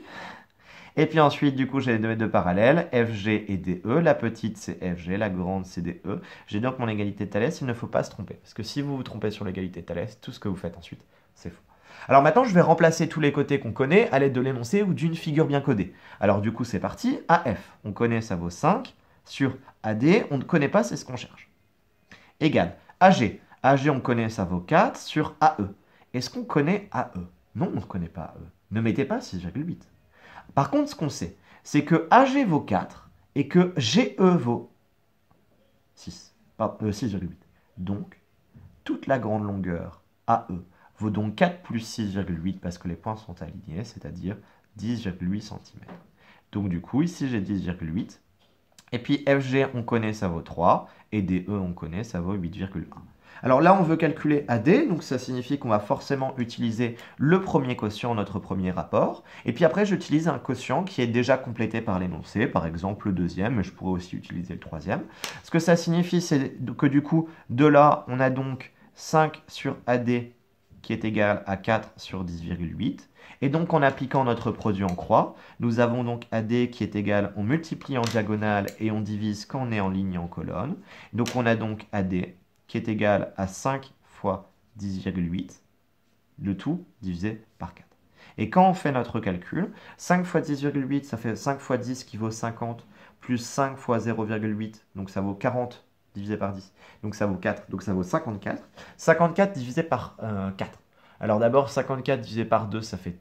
Et puis ensuite, du coup, j'ai les deux parallèles, FG et DE. La petite, c'est FG, la grande, c'est DE. J'ai donc mon égalité de Thalès, il ne faut pas se tromper. Parce que si vous vous trompez sur l'égalité de Thalès, tout ce que vous faites ensuite, c'est faux. Alors maintenant, je vais remplacer tous les côtés qu'on connaît à l'aide de l'énoncé ou d'une figure bien codée. Alors du coup, c'est parti, AF, on connaît, ça vaut 5 sur AD, on ne connaît pas, c'est ce qu'on cherche. Égal, AG. AG, on connaît ça vaut 4 sur AE. Est-ce qu'on connaît AE Non, on ne connaît pas AE. Ne mettez pas 6,8. Par contre, ce qu'on sait, c'est que AG vaut 4 et que GE vaut 6. 6,8. Euh, donc, toute la grande longueur AE vaut donc 4 plus 6,8 parce que les points sont alignés, c'est-à-dire 10,8 cm. Donc du coup, ici j'ai 10,8, et puis FG, on connaît, ça vaut 3. Et DE, on connaît, ça vaut 8,1. Alors là, on veut calculer AD, donc ça signifie qu'on va forcément utiliser le premier quotient, notre premier rapport. Et puis après, j'utilise un quotient qui est déjà complété par l'énoncé, par exemple le deuxième, mais je pourrais aussi utiliser le troisième. Ce que ça signifie, c'est que du coup, de là, on a donc 5 sur AD qui est égal à 4 sur 10,8. Et donc en appliquant notre produit en croix, nous avons donc AD qui est égal, on multiplie en diagonale et on divise quand on est en ligne et en colonne. Donc on a donc AD qui est égal à 5 fois 10,8, le tout divisé par 4. Et quand on fait notre calcul, 5 fois 10,8, ça fait 5 fois 10 qui vaut 50, plus 5 fois 0,8, donc ça vaut 40 divisé par 10. Donc ça vaut 4, donc ça vaut 54. 54 divisé par 4. Euh, alors d'abord, 54 divisé par 2, ça fait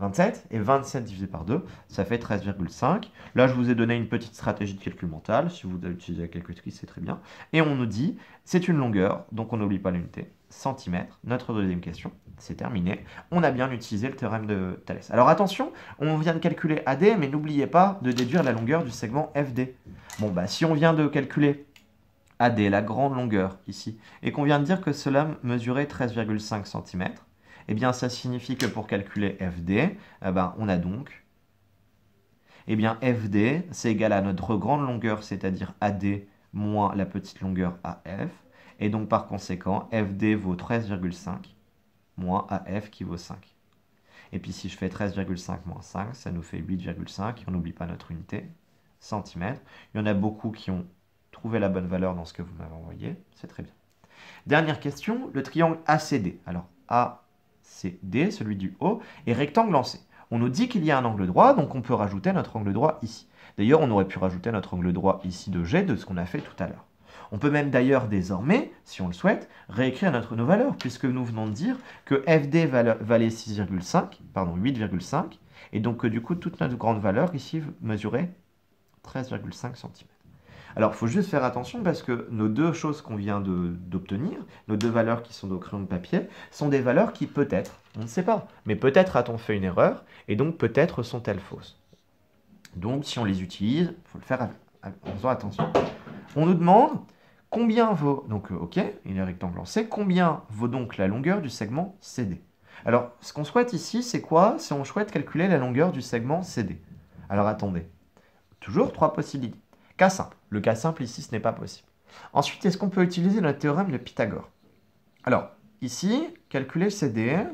27. Et 27 divisé par 2, ça fait 13,5. Là, je vous ai donné une petite stratégie de calcul mental. Si vous utilisez la calculatrice, c'est très bien. Et on nous dit, c'est une longueur, donc on n'oublie pas l'unité, centimètre. Notre deuxième question, c'est terminé. On a bien utilisé le théorème de Thalès. Alors attention, on vient de calculer AD, mais n'oubliez pas de déduire la longueur du segment FD. Bon, bah si on vient de calculer AD, la grande longueur ici, et qu'on vient de dire que cela mesurait 13,5 cm, eh bien ça signifie que pour calculer FD, eh ben, on a donc eh bien FD, c'est égal à notre grande longueur, c'est-à-dire AD moins la petite longueur AF, et donc par conséquent, FD vaut 13,5 moins AF qui vaut 5. Et puis si je fais 13,5 moins 5, ça nous fait 8,5, on n'oublie pas notre unité, centimètre. Il y en a beaucoup qui ont trouvez la bonne valeur dans ce que vous m'avez envoyé, c'est très bien. Dernière question, le triangle ACD. Alors ACD, celui du haut, est rectangle en C. On nous dit qu'il y a un angle droit, donc on peut rajouter notre angle droit ici. D'ailleurs, on aurait pu rajouter notre angle droit ici de G de ce qu'on a fait tout à l'heure. On peut même d'ailleurs désormais, si on le souhaite, réécrire notre, nos valeurs, puisque nous venons de dire que FD valait 6,5, pardon 8,5, et donc que du coup toute notre grande valeur ici mesurait 13,5 cm. Alors, il faut juste faire attention parce que nos deux choses qu'on vient d'obtenir, nos deux valeurs qui sont nos crayons de papier, sont des valeurs qui peut-être, on ne sait pas, mais peut-être a-t-on fait une erreur et donc peut-être sont-elles fausses. Donc, si on les utilise, il faut le faire en faisant attention. On nous demande combien vaut, donc euh, ok, il est rectangle C, combien vaut donc la longueur du segment CD Alors, ce qu'on souhaite ici, c'est quoi C'est on souhaite calculer la longueur du segment CD. Alors attendez, toujours trois possibilités. Cas simple. Le cas simple ici, ce n'est pas possible. Ensuite, est-ce qu'on peut utiliser le théorème de Pythagore Alors, ici, calculer CD. E,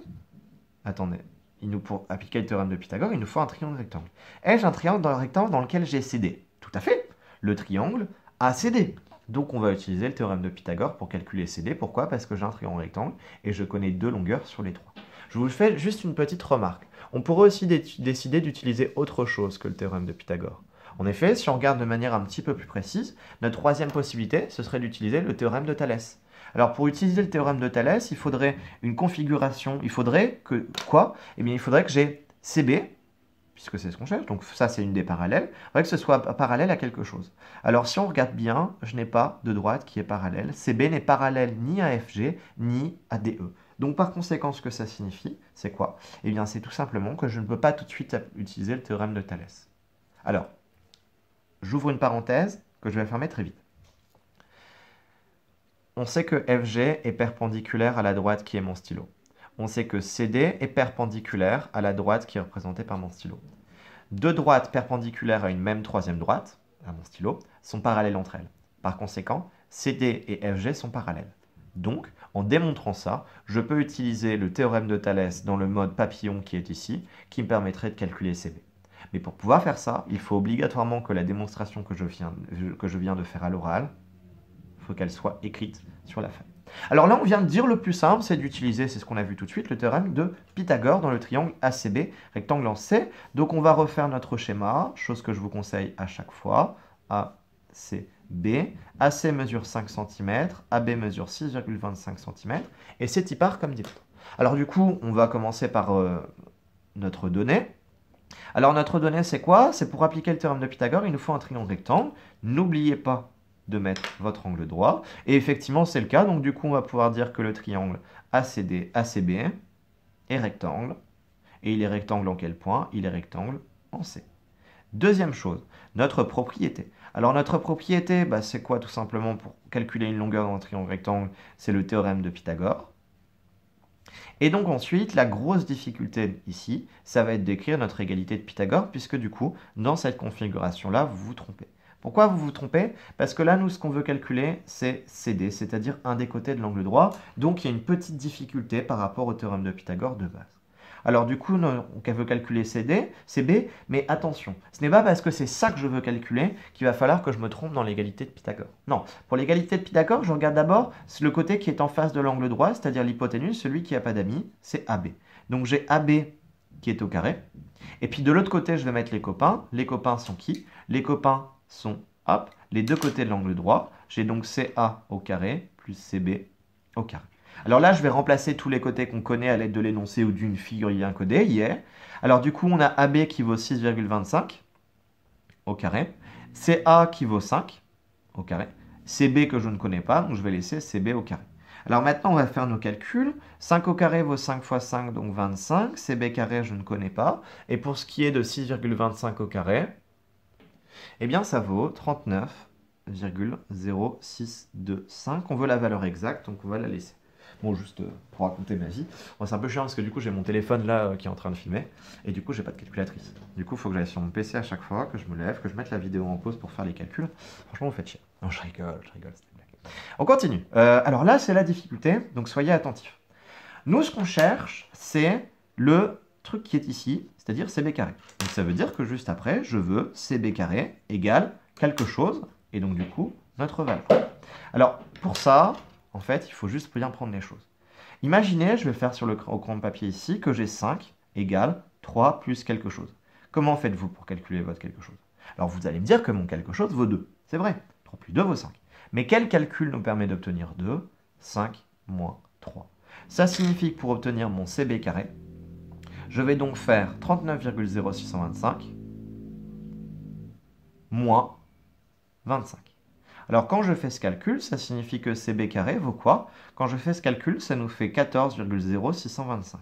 attendez, il nous, pour appliquer le théorème de Pythagore, il nous faut un triangle rectangle. Ai-je un triangle dans le rectangle dans lequel j'ai CD e Tout à fait, le triangle a CD. E. Donc on va utiliser le théorème de Pythagore pour calculer CD. Pourquoi Parce que j'ai un triangle rectangle et je connais deux longueurs sur les trois. Je vous fais juste une petite remarque. On pourrait aussi décider d'utiliser autre chose que le théorème de Pythagore. En effet, si on regarde de manière un petit peu plus précise, notre troisième possibilité, ce serait d'utiliser le théorème de Thalès. Alors pour utiliser le théorème de Thalès, il faudrait une configuration, il faudrait que quoi Eh bien il faudrait que j'ai CB, puisque c'est ce qu'on cherche, donc ça c'est une des parallèles, il faudrait que ce soit parallèle à quelque chose. Alors si on regarde bien, je n'ai pas de droite qui est parallèle, CB n'est parallèle ni à FG, ni à DE. Donc par conséquent, ce que ça signifie, c'est quoi Eh bien c'est tout simplement que je ne peux pas tout de suite utiliser le théorème de Thalès. Alors, J'ouvre une parenthèse que je vais fermer très vite. On sait que FG est perpendiculaire à la droite qui est mon stylo. On sait que CD est perpendiculaire à la droite qui est représentée par mon stylo. Deux droites perpendiculaires à une même troisième droite, à mon stylo, sont parallèles entre elles. Par conséquent, CD et FG sont parallèles. Donc, en démontrant ça, je peux utiliser le théorème de Thalès dans le mode papillon qui est ici, qui me permettrait de calculer CB. Et pour pouvoir faire ça, il faut obligatoirement que la démonstration que je viens, que je viens de faire à l'oral, faut qu'elle soit écrite sur la feuille. Alors là, on vient de dire le plus simple, c'est d'utiliser, c'est ce qu'on a vu tout de suite, le théorème de Pythagore dans le triangle ACB, rectangle en C. Donc on va refaire notre schéma, chose que je vous conseille à chaque fois, ACB. AC mesure 5 cm, AB mesure 6,25 cm, et c'est y part comme dit. Alors du coup, on va commencer par euh, notre donnée. Alors notre donnée, c'est quoi C'est pour appliquer le théorème de Pythagore, il nous faut un triangle rectangle. N'oubliez pas de mettre votre angle droit. Et effectivement, c'est le cas. Donc du coup, on va pouvoir dire que le triangle ACD, ACB est rectangle. Et il est rectangle en quel point Il est rectangle en C. Deuxième chose, notre propriété. Alors notre propriété, bah, c'est quoi tout simplement pour calculer une longueur dans un triangle rectangle C'est le théorème de Pythagore. Et donc ensuite, la grosse difficulté ici, ça va être d'écrire notre égalité de Pythagore, puisque du coup, dans cette configuration-là, vous vous trompez. Pourquoi vous vous trompez Parce que là, nous, ce qu'on veut calculer, c'est CD, c'est-à-dire un des côtés de l'angle droit. Donc, il y a une petite difficulté par rapport au théorème de Pythagore de base. Alors du coup, on veut calculer CD, CB, mais attention, ce n'est pas parce que c'est ça que je veux calculer qu'il va falloir que je me trompe dans l'égalité de Pythagore. Non, pour l'égalité de Pythagore, je regarde d'abord le côté qui est en face de l'angle droit, c'est-à-dire l'hypoténuse, celui qui n'a pas d'amis, c'est AB. Donc j'ai AB qui est au carré. Et puis de l'autre côté, je vais mettre les copains. Les copains sont qui Les copains sont, hop, les deux côtés de l'angle droit. J'ai donc CA au carré plus CB au carré. Alors là, je vais remplacer tous les côtés qu'on connaît à l'aide de l'énoncé ou d'une figure y encodée, hier. Alors du coup, on a AB qui vaut 6,25 au carré, CA qui vaut 5 au carré, CB que je ne connais pas, donc je vais laisser CB au carré. Alors maintenant, on va faire nos calculs. 5 au carré vaut 5 fois 5, donc 25. CB carré, je ne connais pas. Et pour ce qui est de 6,25 au carré, eh bien, ça vaut 39,0625. On veut la valeur exacte, donc on va la laisser. Bon, juste euh, pour raconter ma vie. c'est un peu chiant parce que du coup, j'ai mon téléphone là euh, qui est en train de filmer et du coup, j'ai pas de calculatrice. Du coup, il faut que j'aille sur mon PC à chaque fois, que je me lève, que je mette la vidéo en pause pour faire les calculs. Franchement, vous faites chier. Non, je rigole, je rigole, c'était blague. On continue. Euh, alors là, c'est la difficulté, donc soyez attentifs. Nous, ce qu'on cherche, c'est le truc qui est ici, c'est-à-dire CB carré. Donc ça veut dire que juste après, je veux CB carré égale quelque chose, et donc du coup, notre valeur. Alors, pour ça, en fait, il faut juste bien prendre les choses. Imaginez, je vais faire sur le, au de papier ici, que j'ai 5 égale 3 plus quelque chose. Comment faites-vous pour calculer votre quelque chose Alors vous allez me dire que mon quelque chose vaut 2. C'est vrai, 3 plus 2 vaut 5. Mais quel calcul nous permet d'obtenir 2 5 moins 3. Ça signifie que pour obtenir mon CB carré, je vais donc faire 39,0625 moins 25. Alors quand je fais ce calcul, ça signifie que CB carré vaut quoi Quand je fais ce calcul, ça nous fait 14,0625.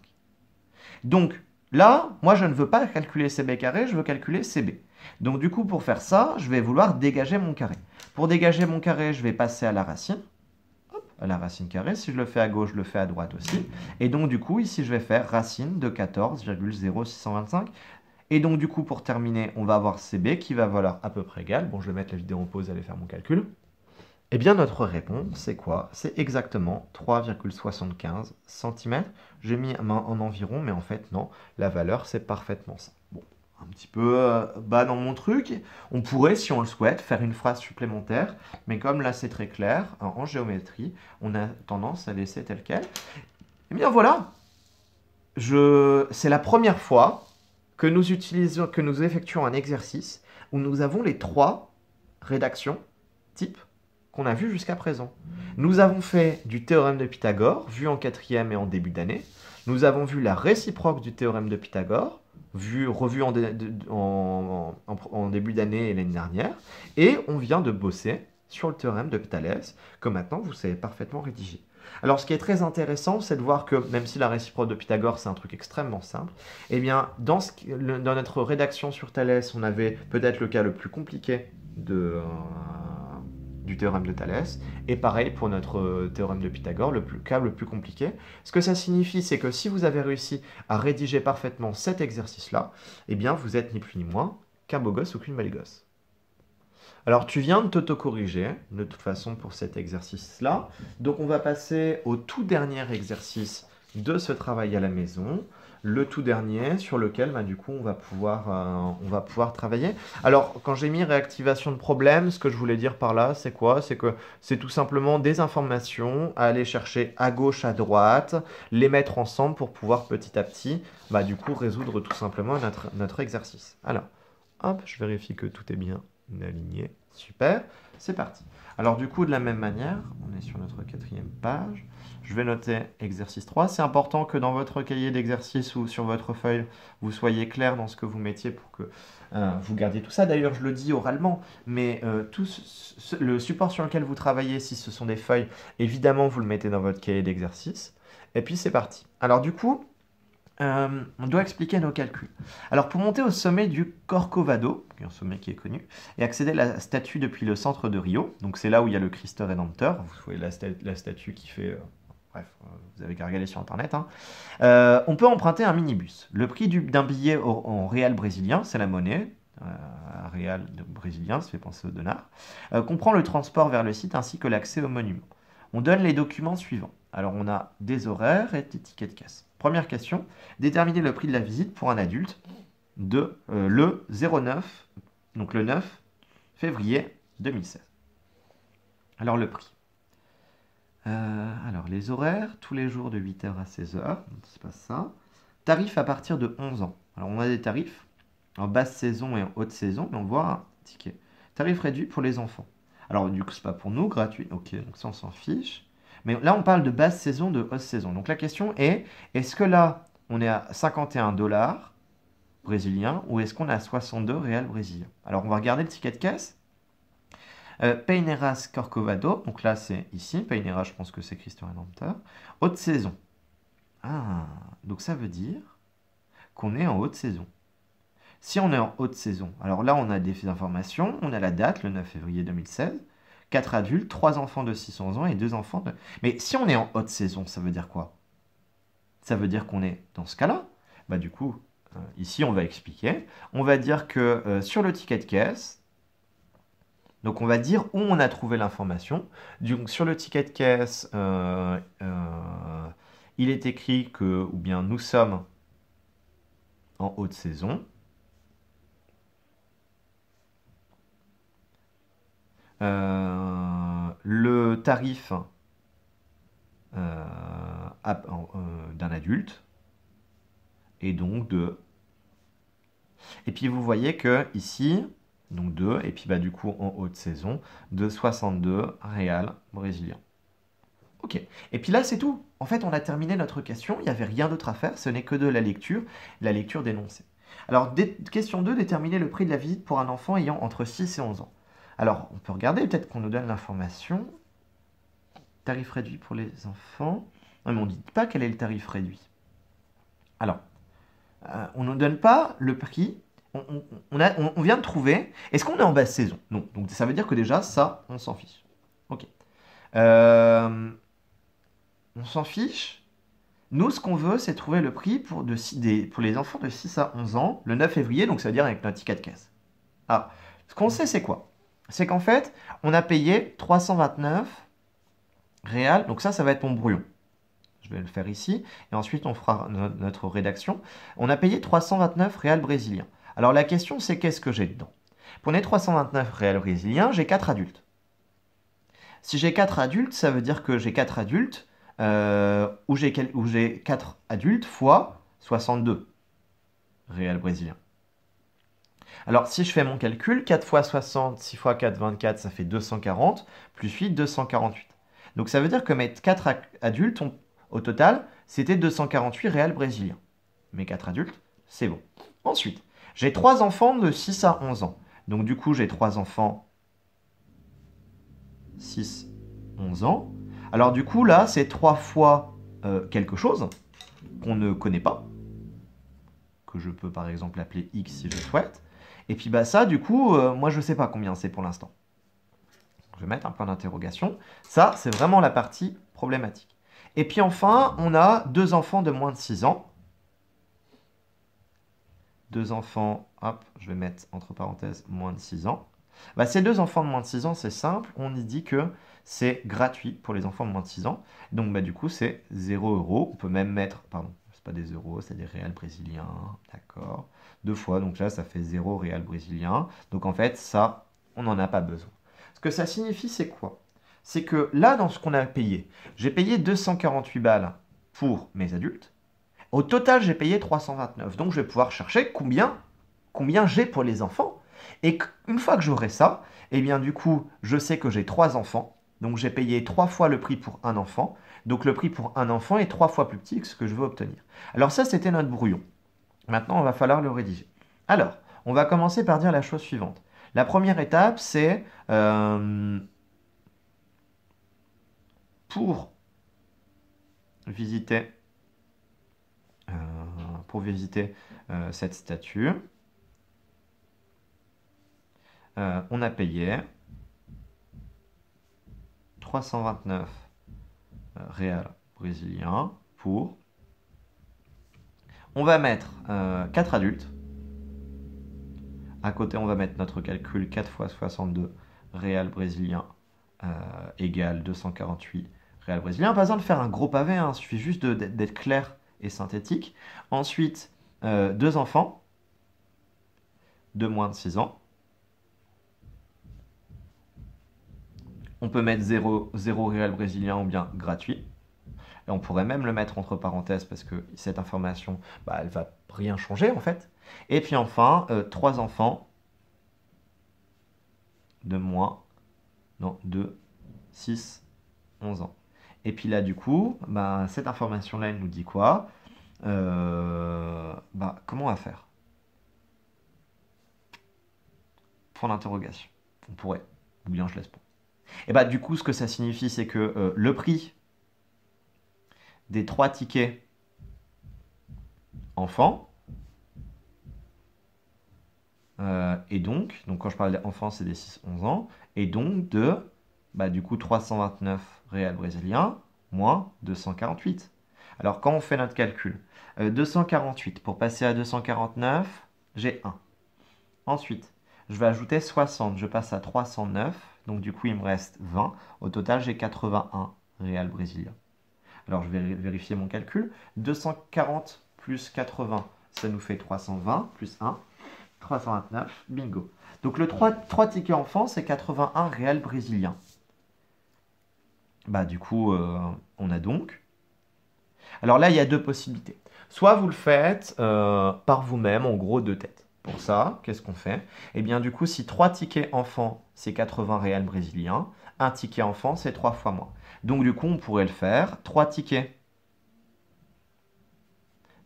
Donc là, moi je ne veux pas calculer CB carré, je veux calculer CB. Donc du coup, pour faire ça, je vais vouloir dégager mon carré. Pour dégager mon carré, je vais passer à la racine. Hop, à la racine carrée. Si je le fais à gauche, je le fais à droite aussi. Et donc du coup, ici, je vais faire racine de 14,0625 et donc du coup, pour terminer, on va avoir CB qui va valoir à peu près égal. Bon, je vais mettre la vidéo en pause, aller faire mon calcul. Eh bien, notre réponse, c'est quoi C'est exactement 3,75 cm. J'ai mis main en environ, mais en fait, non, la valeur, c'est parfaitement ça. Bon, un petit peu euh, bas dans mon truc. On pourrait, si on le souhaite, faire une phrase supplémentaire, mais comme là, c'est très clair, hein, en géométrie, on a tendance à laisser tel quel. Eh bien, voilà Je... C'est la première fois que nous utilisons, que nous effectuons un exercice où nous avons les trois rédactions types qu'on a vu jusqu'à présent. Nous avons fait du théorème de Pythagore, vu en quatrième et en début d'année. Nous avons vu la réciproque du théorème de Pythagore, vu, en, début d'année et l'année dernière. Et on vient de bosser sur le théorème de Ptales, que maintenant vous savez parfaitement rédiger. Alors ce qui est très intéressant, c'est de voir que même si la réciproque de Pythagore c'est un truc extrêmement simple, eh bien dans, notre rédaction sur Thalès, on avait peut-être le cas le plus compliqué euh, du théorème de Thalès, et pareil pour notre euh, théorème de Pythagore, le plus, cas le plus compliqué. Ce que ça signifie, c'est que si vous avez réussi à rédiger parfaitement cet exercice-là, eh bien vous êtes ni plus ni moins qu'un beau gosse ou qu'une belle gosse. Alors, tu viens de t'auto-corriger, de toute façon, pour cet exercice-là. Donc, on va passer au tout dernier exercice de ce travail à la maison. Le tout dernier sur lequel, bah, du coup, euh, on va, pouvoir, travailler. Alors, quand j'ai mis réactivation de problème, ce que je voulais dire par là, c'est quoi C'est que c'est tout simplement des informations à aller chercher à gauche, à droite, les mettre ensemble pour pouvoir petit à petit, bah, du coup, résoudre tout simplement notre exercice. Alors, hop, je vérifie que tout est bien une Super, c'est parti. Alors du coup, de la même manière, on est sur notre quatrième page. Je vais noter exercice 3. C'est important que dans votre cahier d'exercice ou sur votre feuille, vous soyez clair dans ce que vous mettiez pour que euh, vous gardiez tout ça. D'ailleurs, je le dis oralement, mais euh, tout le support sur lequel vous travaillez, si ce sont des feuilles, évidemment, vous le mettez dans votre cahier d'exercice. Et puis, c'est parti. Alors du coup, euh, on doit expliquer nos calculs. Alors pour monter au sommet du Corcovado, qui est un sommet qui est connu, et accéder à la statue depuis le centre de Rio, donc c'est là où il y a le Christ Rédempteur, vous voyez la, statue qui fait... Euh, bref, euh, vous avez qu'à sur Internet. Hein. on peut emprunter un minibus. Le prix d'un billet en réal brésilien, c'est la monnaie, réel réal brésilien, ça fait penser au dollar, comprend le transport vers le site ainsi que l'accès au monument. On donne les documents suivants. Alors on a des horaires et des tickets de caisse. Première question, déterminer le prix de la visite pour un adulte de euh, le 09, donc le 9 février 2016. Alors le prix. Euh, alors les horaires, tous les jours de 8h à 16h, c'est pas ça. Tarifs à partir de 11 ans. Alors on a des tarifs en basse saison et en haute saison, mais on voit un ticket. Tarif réduit pour les enfants. Alors du coup c'est pas pour nous, gratuit, ok, donc ça on s'en fiche. Mais là, on parle de basse saison, de hausse saison. Donc la question est, est-ce que là, on est à 51 dollars brésiliens ou est-ce qu'on est à 62 réels brésiliens Alors on va regarder le ticket de caisse. Euh, Peineras Corcovado, donc là c'est ici, Peineras je pense que c'est Christian Rédempteur, haute saison. Ah, donc ça veut dire qu'on est en haute saison. Si on est en haute saison, alors là on a des informations, on a la date, le 9 février 2016, 4 adultes, 3 enfants de 600 ans et 2 enfants de... Mais si on est en haute saison, ça veut dire quoi Ça veut dire qu'on est dans ce cas-là Bah du coup, euh, ici on va expliquer. On va dire que euh, sur le ticket de caisse, donc on va dire où on a trouvé l'information. Donc sur le ticket de caisse, euh, il est écrit que, ou bien nous sommes en haute saison. Euh, le tarif euh, euh, d'un adulte est donc de et puis vous voyez que ici, donc 2, et puis bah du coup en haute saison, de 62 réal brésiliens. Ok, et puis là c'est tout. En fait on a terminé notre question, il n'y avait rien d'autre à faire, ce n'est que de la lecture, la lecture d'énoncé. Alors question 2, déterminer le prix de la visite pour un enfant ayant entre 6 et 11 ans. Alors, on peut regarder, peut-être qu'on nous donne l'information. Tarif réduit pour les enfants. Non, mais on ne dit pas quel est le tarif réduit. Alors, euh, on ne donne pas le prix. On, vient de trouver. Est-ce qu'on est en basse saison Non. Donc, ça veut dire que déjà, ça, on s'en fiche. Ok. Euh, on s'en fiche. Nous, ce qu'on veut, c'est trouver le prix pour, pour, les enfants de 6 à 11 ans le 9 février, donc ça veut dire avec notre ticket de caisse. Ah, ce qu'on sait, c'est quoi c'est qu'en fait, on a payé 329 réals, Donc ça, ça va être mon brouillon. Je vais le faire ici. Et ensuite, on fera notre rédaction. On a payé 329 réals brésiliens. Alors la question, c'est qu'est-ce que j'ai dedans Pour les 329 réals brésiliens, j'ai 4 adultes. Si j'ai 4 adultes, ça veut dire que j'ai 4 adultes, euh, ou j'ai 4 adultes fois 62 réals brésiliens. Alors si je fais mon calcul, 4 fois 60, 6 fois 4, 24, ça fait 240, plus 8, 248. Donc ça veut dire que mes 4 adultes, au total, c'était 248 réels brésiliens. Mes 4 adultes, c'est bon. Ensuite, j'ai 3 enfants de 6 à 11 ans. Donc du coup, j'ai 3 enfants 6, 11 ans. Alors du coup, là, c'est 3 fois euh, quelque chose qu'on ne connaît pas, que je peux par exemple appeler x si je souhaite. Et puis bah ça, du coup, euh, moi je ne sais pas combien c'est pour l'instant. Je vais mettre un point d'interrogation. Ça, c'est vraiment la partie problématique. Et puis enfin, on a deux enfants de moins de 6 ans. Deux enfants, hop, je vais mettre entre parenthèses moins de 6 ans. Bah, ces deux enfants de moins de 6 ans, c'est simple, on y dit que c'est gratuit pour les enfants de moins de 6 ans. Donc bah, du coup, c'est 0 euros. On peut même mettre, pardon, c'est pas des euros, c'est des réels brésiliens, d'accord deux fois. Donc là, ça fait 0 réel brésilien. Donc en fait, ça, on n'en a pas besoin. Ce que ça signifie, c'est quoi C'est que là, dans ce qu'on a payé, j'ai payé 248 balles pour mes adultes. Au total, j'ai payé 329. Donc je vais pouvoir chercher combien, combien j'ai pour les enfants. Et une fois que j'aurai ça, eh bien du coup, je sais que j'ai trois enfants. Donc j'ai payé trois fois le prix pour un enfant. Donc le prix pour un enfant est trois fois plus petit que ce que je veux obtenir. Alors ça, c'était notre brouillon. Maintenant, on va falloir le rédiger. Alors, on va commencer par dire la chose suivante. La première étape, c'est euh, pour visiter, euh, pour visiter euh, cette statue, on a payé 329 réals brésiliens pour on va mettre 4 euh, adultes. À côté, on va mettre notre calcul 4 x 62 réal brésilien euh, égale 248 réal brésilien. Pas besoin de faire un gros pavé, hein. il suffit juste d'être clair et synthétique. Ensuite, 2 euh, enfants de moins de 6 ans. On peut mettre 0, 0 réal brésilien ou bien gratuit on pourrait même le mettre entre parenthèses parce que cette information, bah, elle va rien changer en fait. Et puis enfin, euh, trois enfants de moins, non, 2, 6, 11 ans. Et puis là, du coup, bah, cette information-là, elle nous dit quoi euh, bah, Comment on va faire Point d'interrogation. On pourrait, ou bien je laisse pas. Et bah, du coup, ce que ça signifie, c'est que euh, le prix des trois tickets enfants. Euh, et donc, donc, quand je parle d'enfants, c'est des 6-11 ans. Et donc de, bah, du coup, 329 réels brésiliens moins 248. Alors, quand on fait notre calcul, 248, euh, pour passer à 249, j'ai 1. Ensuite, je vais ajouter 60, je passe à 309, donc du coup, il me reste 20. Au total, j'ai 81 réels brésiliens. Alors je vais vérifier mon calcul. 240 plus 80, ça nous fait 320 plus 1. 329, bingo. Donc le 3, tickets enfants, c'est 81 réels brésiliens. Bah du coup, euh, on a donc... Alors là, il y a deux possibilités. Soit vous le faites euh, par vous-même, en gros, deux têtes. Pour ça, qu'est-ce qu'on fait Eh bien, du coup, si 3 tickets enfants, c'est 80 réels brésiliens, un ticket enfant, c'est 3 fois moins. Donc du coup, on pourrait le faire. 3 tickets,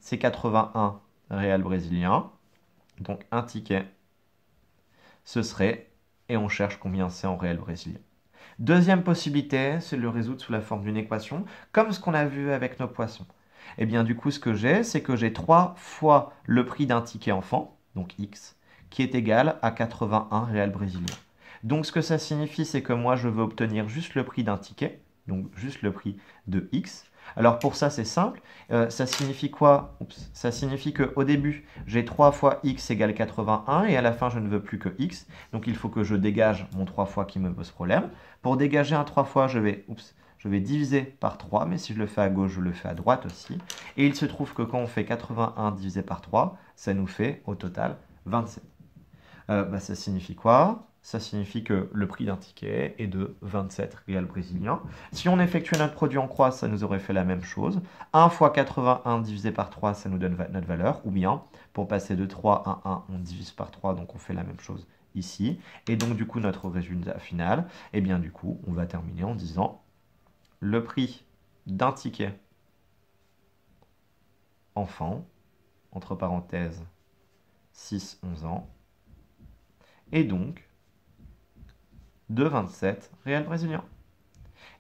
c'est 81 réels brésilien. Donc un ticket, ce serait, et on cherche combien c'est en réel brésilien. Deuxième possibilité, c'est de le résoudre sous la forme d'une équation, comme ce qu'on a vu avec nos poissons. Et eh bien du coup, ce que j'ai, c'est que j'ai 3 fois le prix d'un ticket enfant, donc x, qui est égal à 81 réels brésilien. Donc ce que ça signifie, c'est que moi, je veux obtenir juste le prix d'un ticket, donc juste le prix de X. Alors pour ça, c'est simple. Euh, ça signifie quoi Ça signifie qu'au début, j'ai 3 fois x égale 81 et à la fin, je ne veux plus que x. Donc il faut que je dégage mon 3 fois qui me pose problème. Pour dégager un 3 fois, je vais... je vais diviser par 3, mais si je le fais à gauche, je le fais à droite aussi. Et il se trouve que quand on fait 81 divisé par 3, ça nous fait au total 27. Euh, bah, ça signifie quoi ça signifie que le prix d'un ticket est de 27 réals brésiliens. Si on effectuait notre produit en croix, ça nous aurait fait la même chose. 1 fois 81 divisé par 3, ça nous donne notre valeur. Ou bien, pour passer de 3 à 1, on divise par 3, donc on fait la même chose ici. Et donc, du coup, notre résultat final, eh bien, du coup, on va terminer en disant le prix d'un ticket enfant, entre parenthèses, 6-11 ans, et donc de 27 réels brésiliens.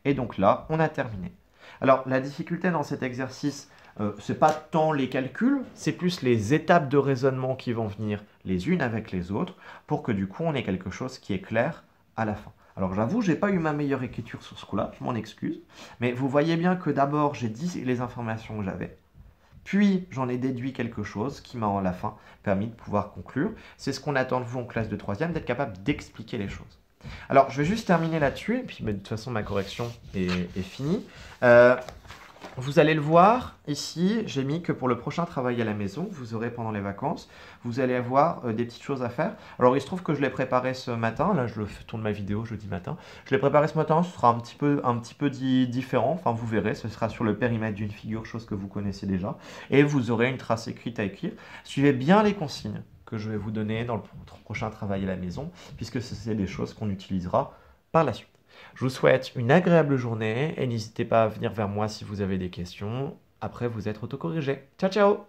Et donc là, on a terminé. Alors la difficulté dans cet exercice, euh, ce n'est pas tant les calculs, c'est plus les étapes de raisonnement qui vont venir les unes avec les autres pour que du coup on ait quelque chose qui est clair à la fin. Alors j'avoue, n'ai pas eu ma meilleure écriture sur ce coup-là, je m'en excuse, mais vous voyez bien que d'abord j'ai dit les informations que j'avais, puis j'en ai déduit quelque chose qui m'a en la fin permis de pouvoir conclure. C'est ce qu'on attend de vous en classe de troisième, d'être capable d'expliquer les choses. Alors, je vais juste terminer là-dessus, et puis de toute façon, ma correction est, finie. Euh, vous allez le voir, ici, j'ai mis que pour le prochain travail à la maison, vous aurez pendant les vacances, vous allez avoir euh, des petites choses à faire. Alors, il se trouve que je l'ai préparé ce matin, là, je le tourne ma vidéo jeudi matin. Je l'ai préparé ce matin, ce sera un petit peu, un petit différent, enfin, vous verrez, ce sera sur le périmètre d'une figure, chose que vous connaissez déjà. Et vous aurez une trace écrite à écrire. Suivez bien les consignes que je vais vous donner dans le prochain travail à la maison, puisque c'est des choses qu'on utilisera par la suite. Je vous souhaite une agréable journée et n'hésitez pas à venir vers moi si vous avez des questions. Après vous être autocorrigé. Ciao ciao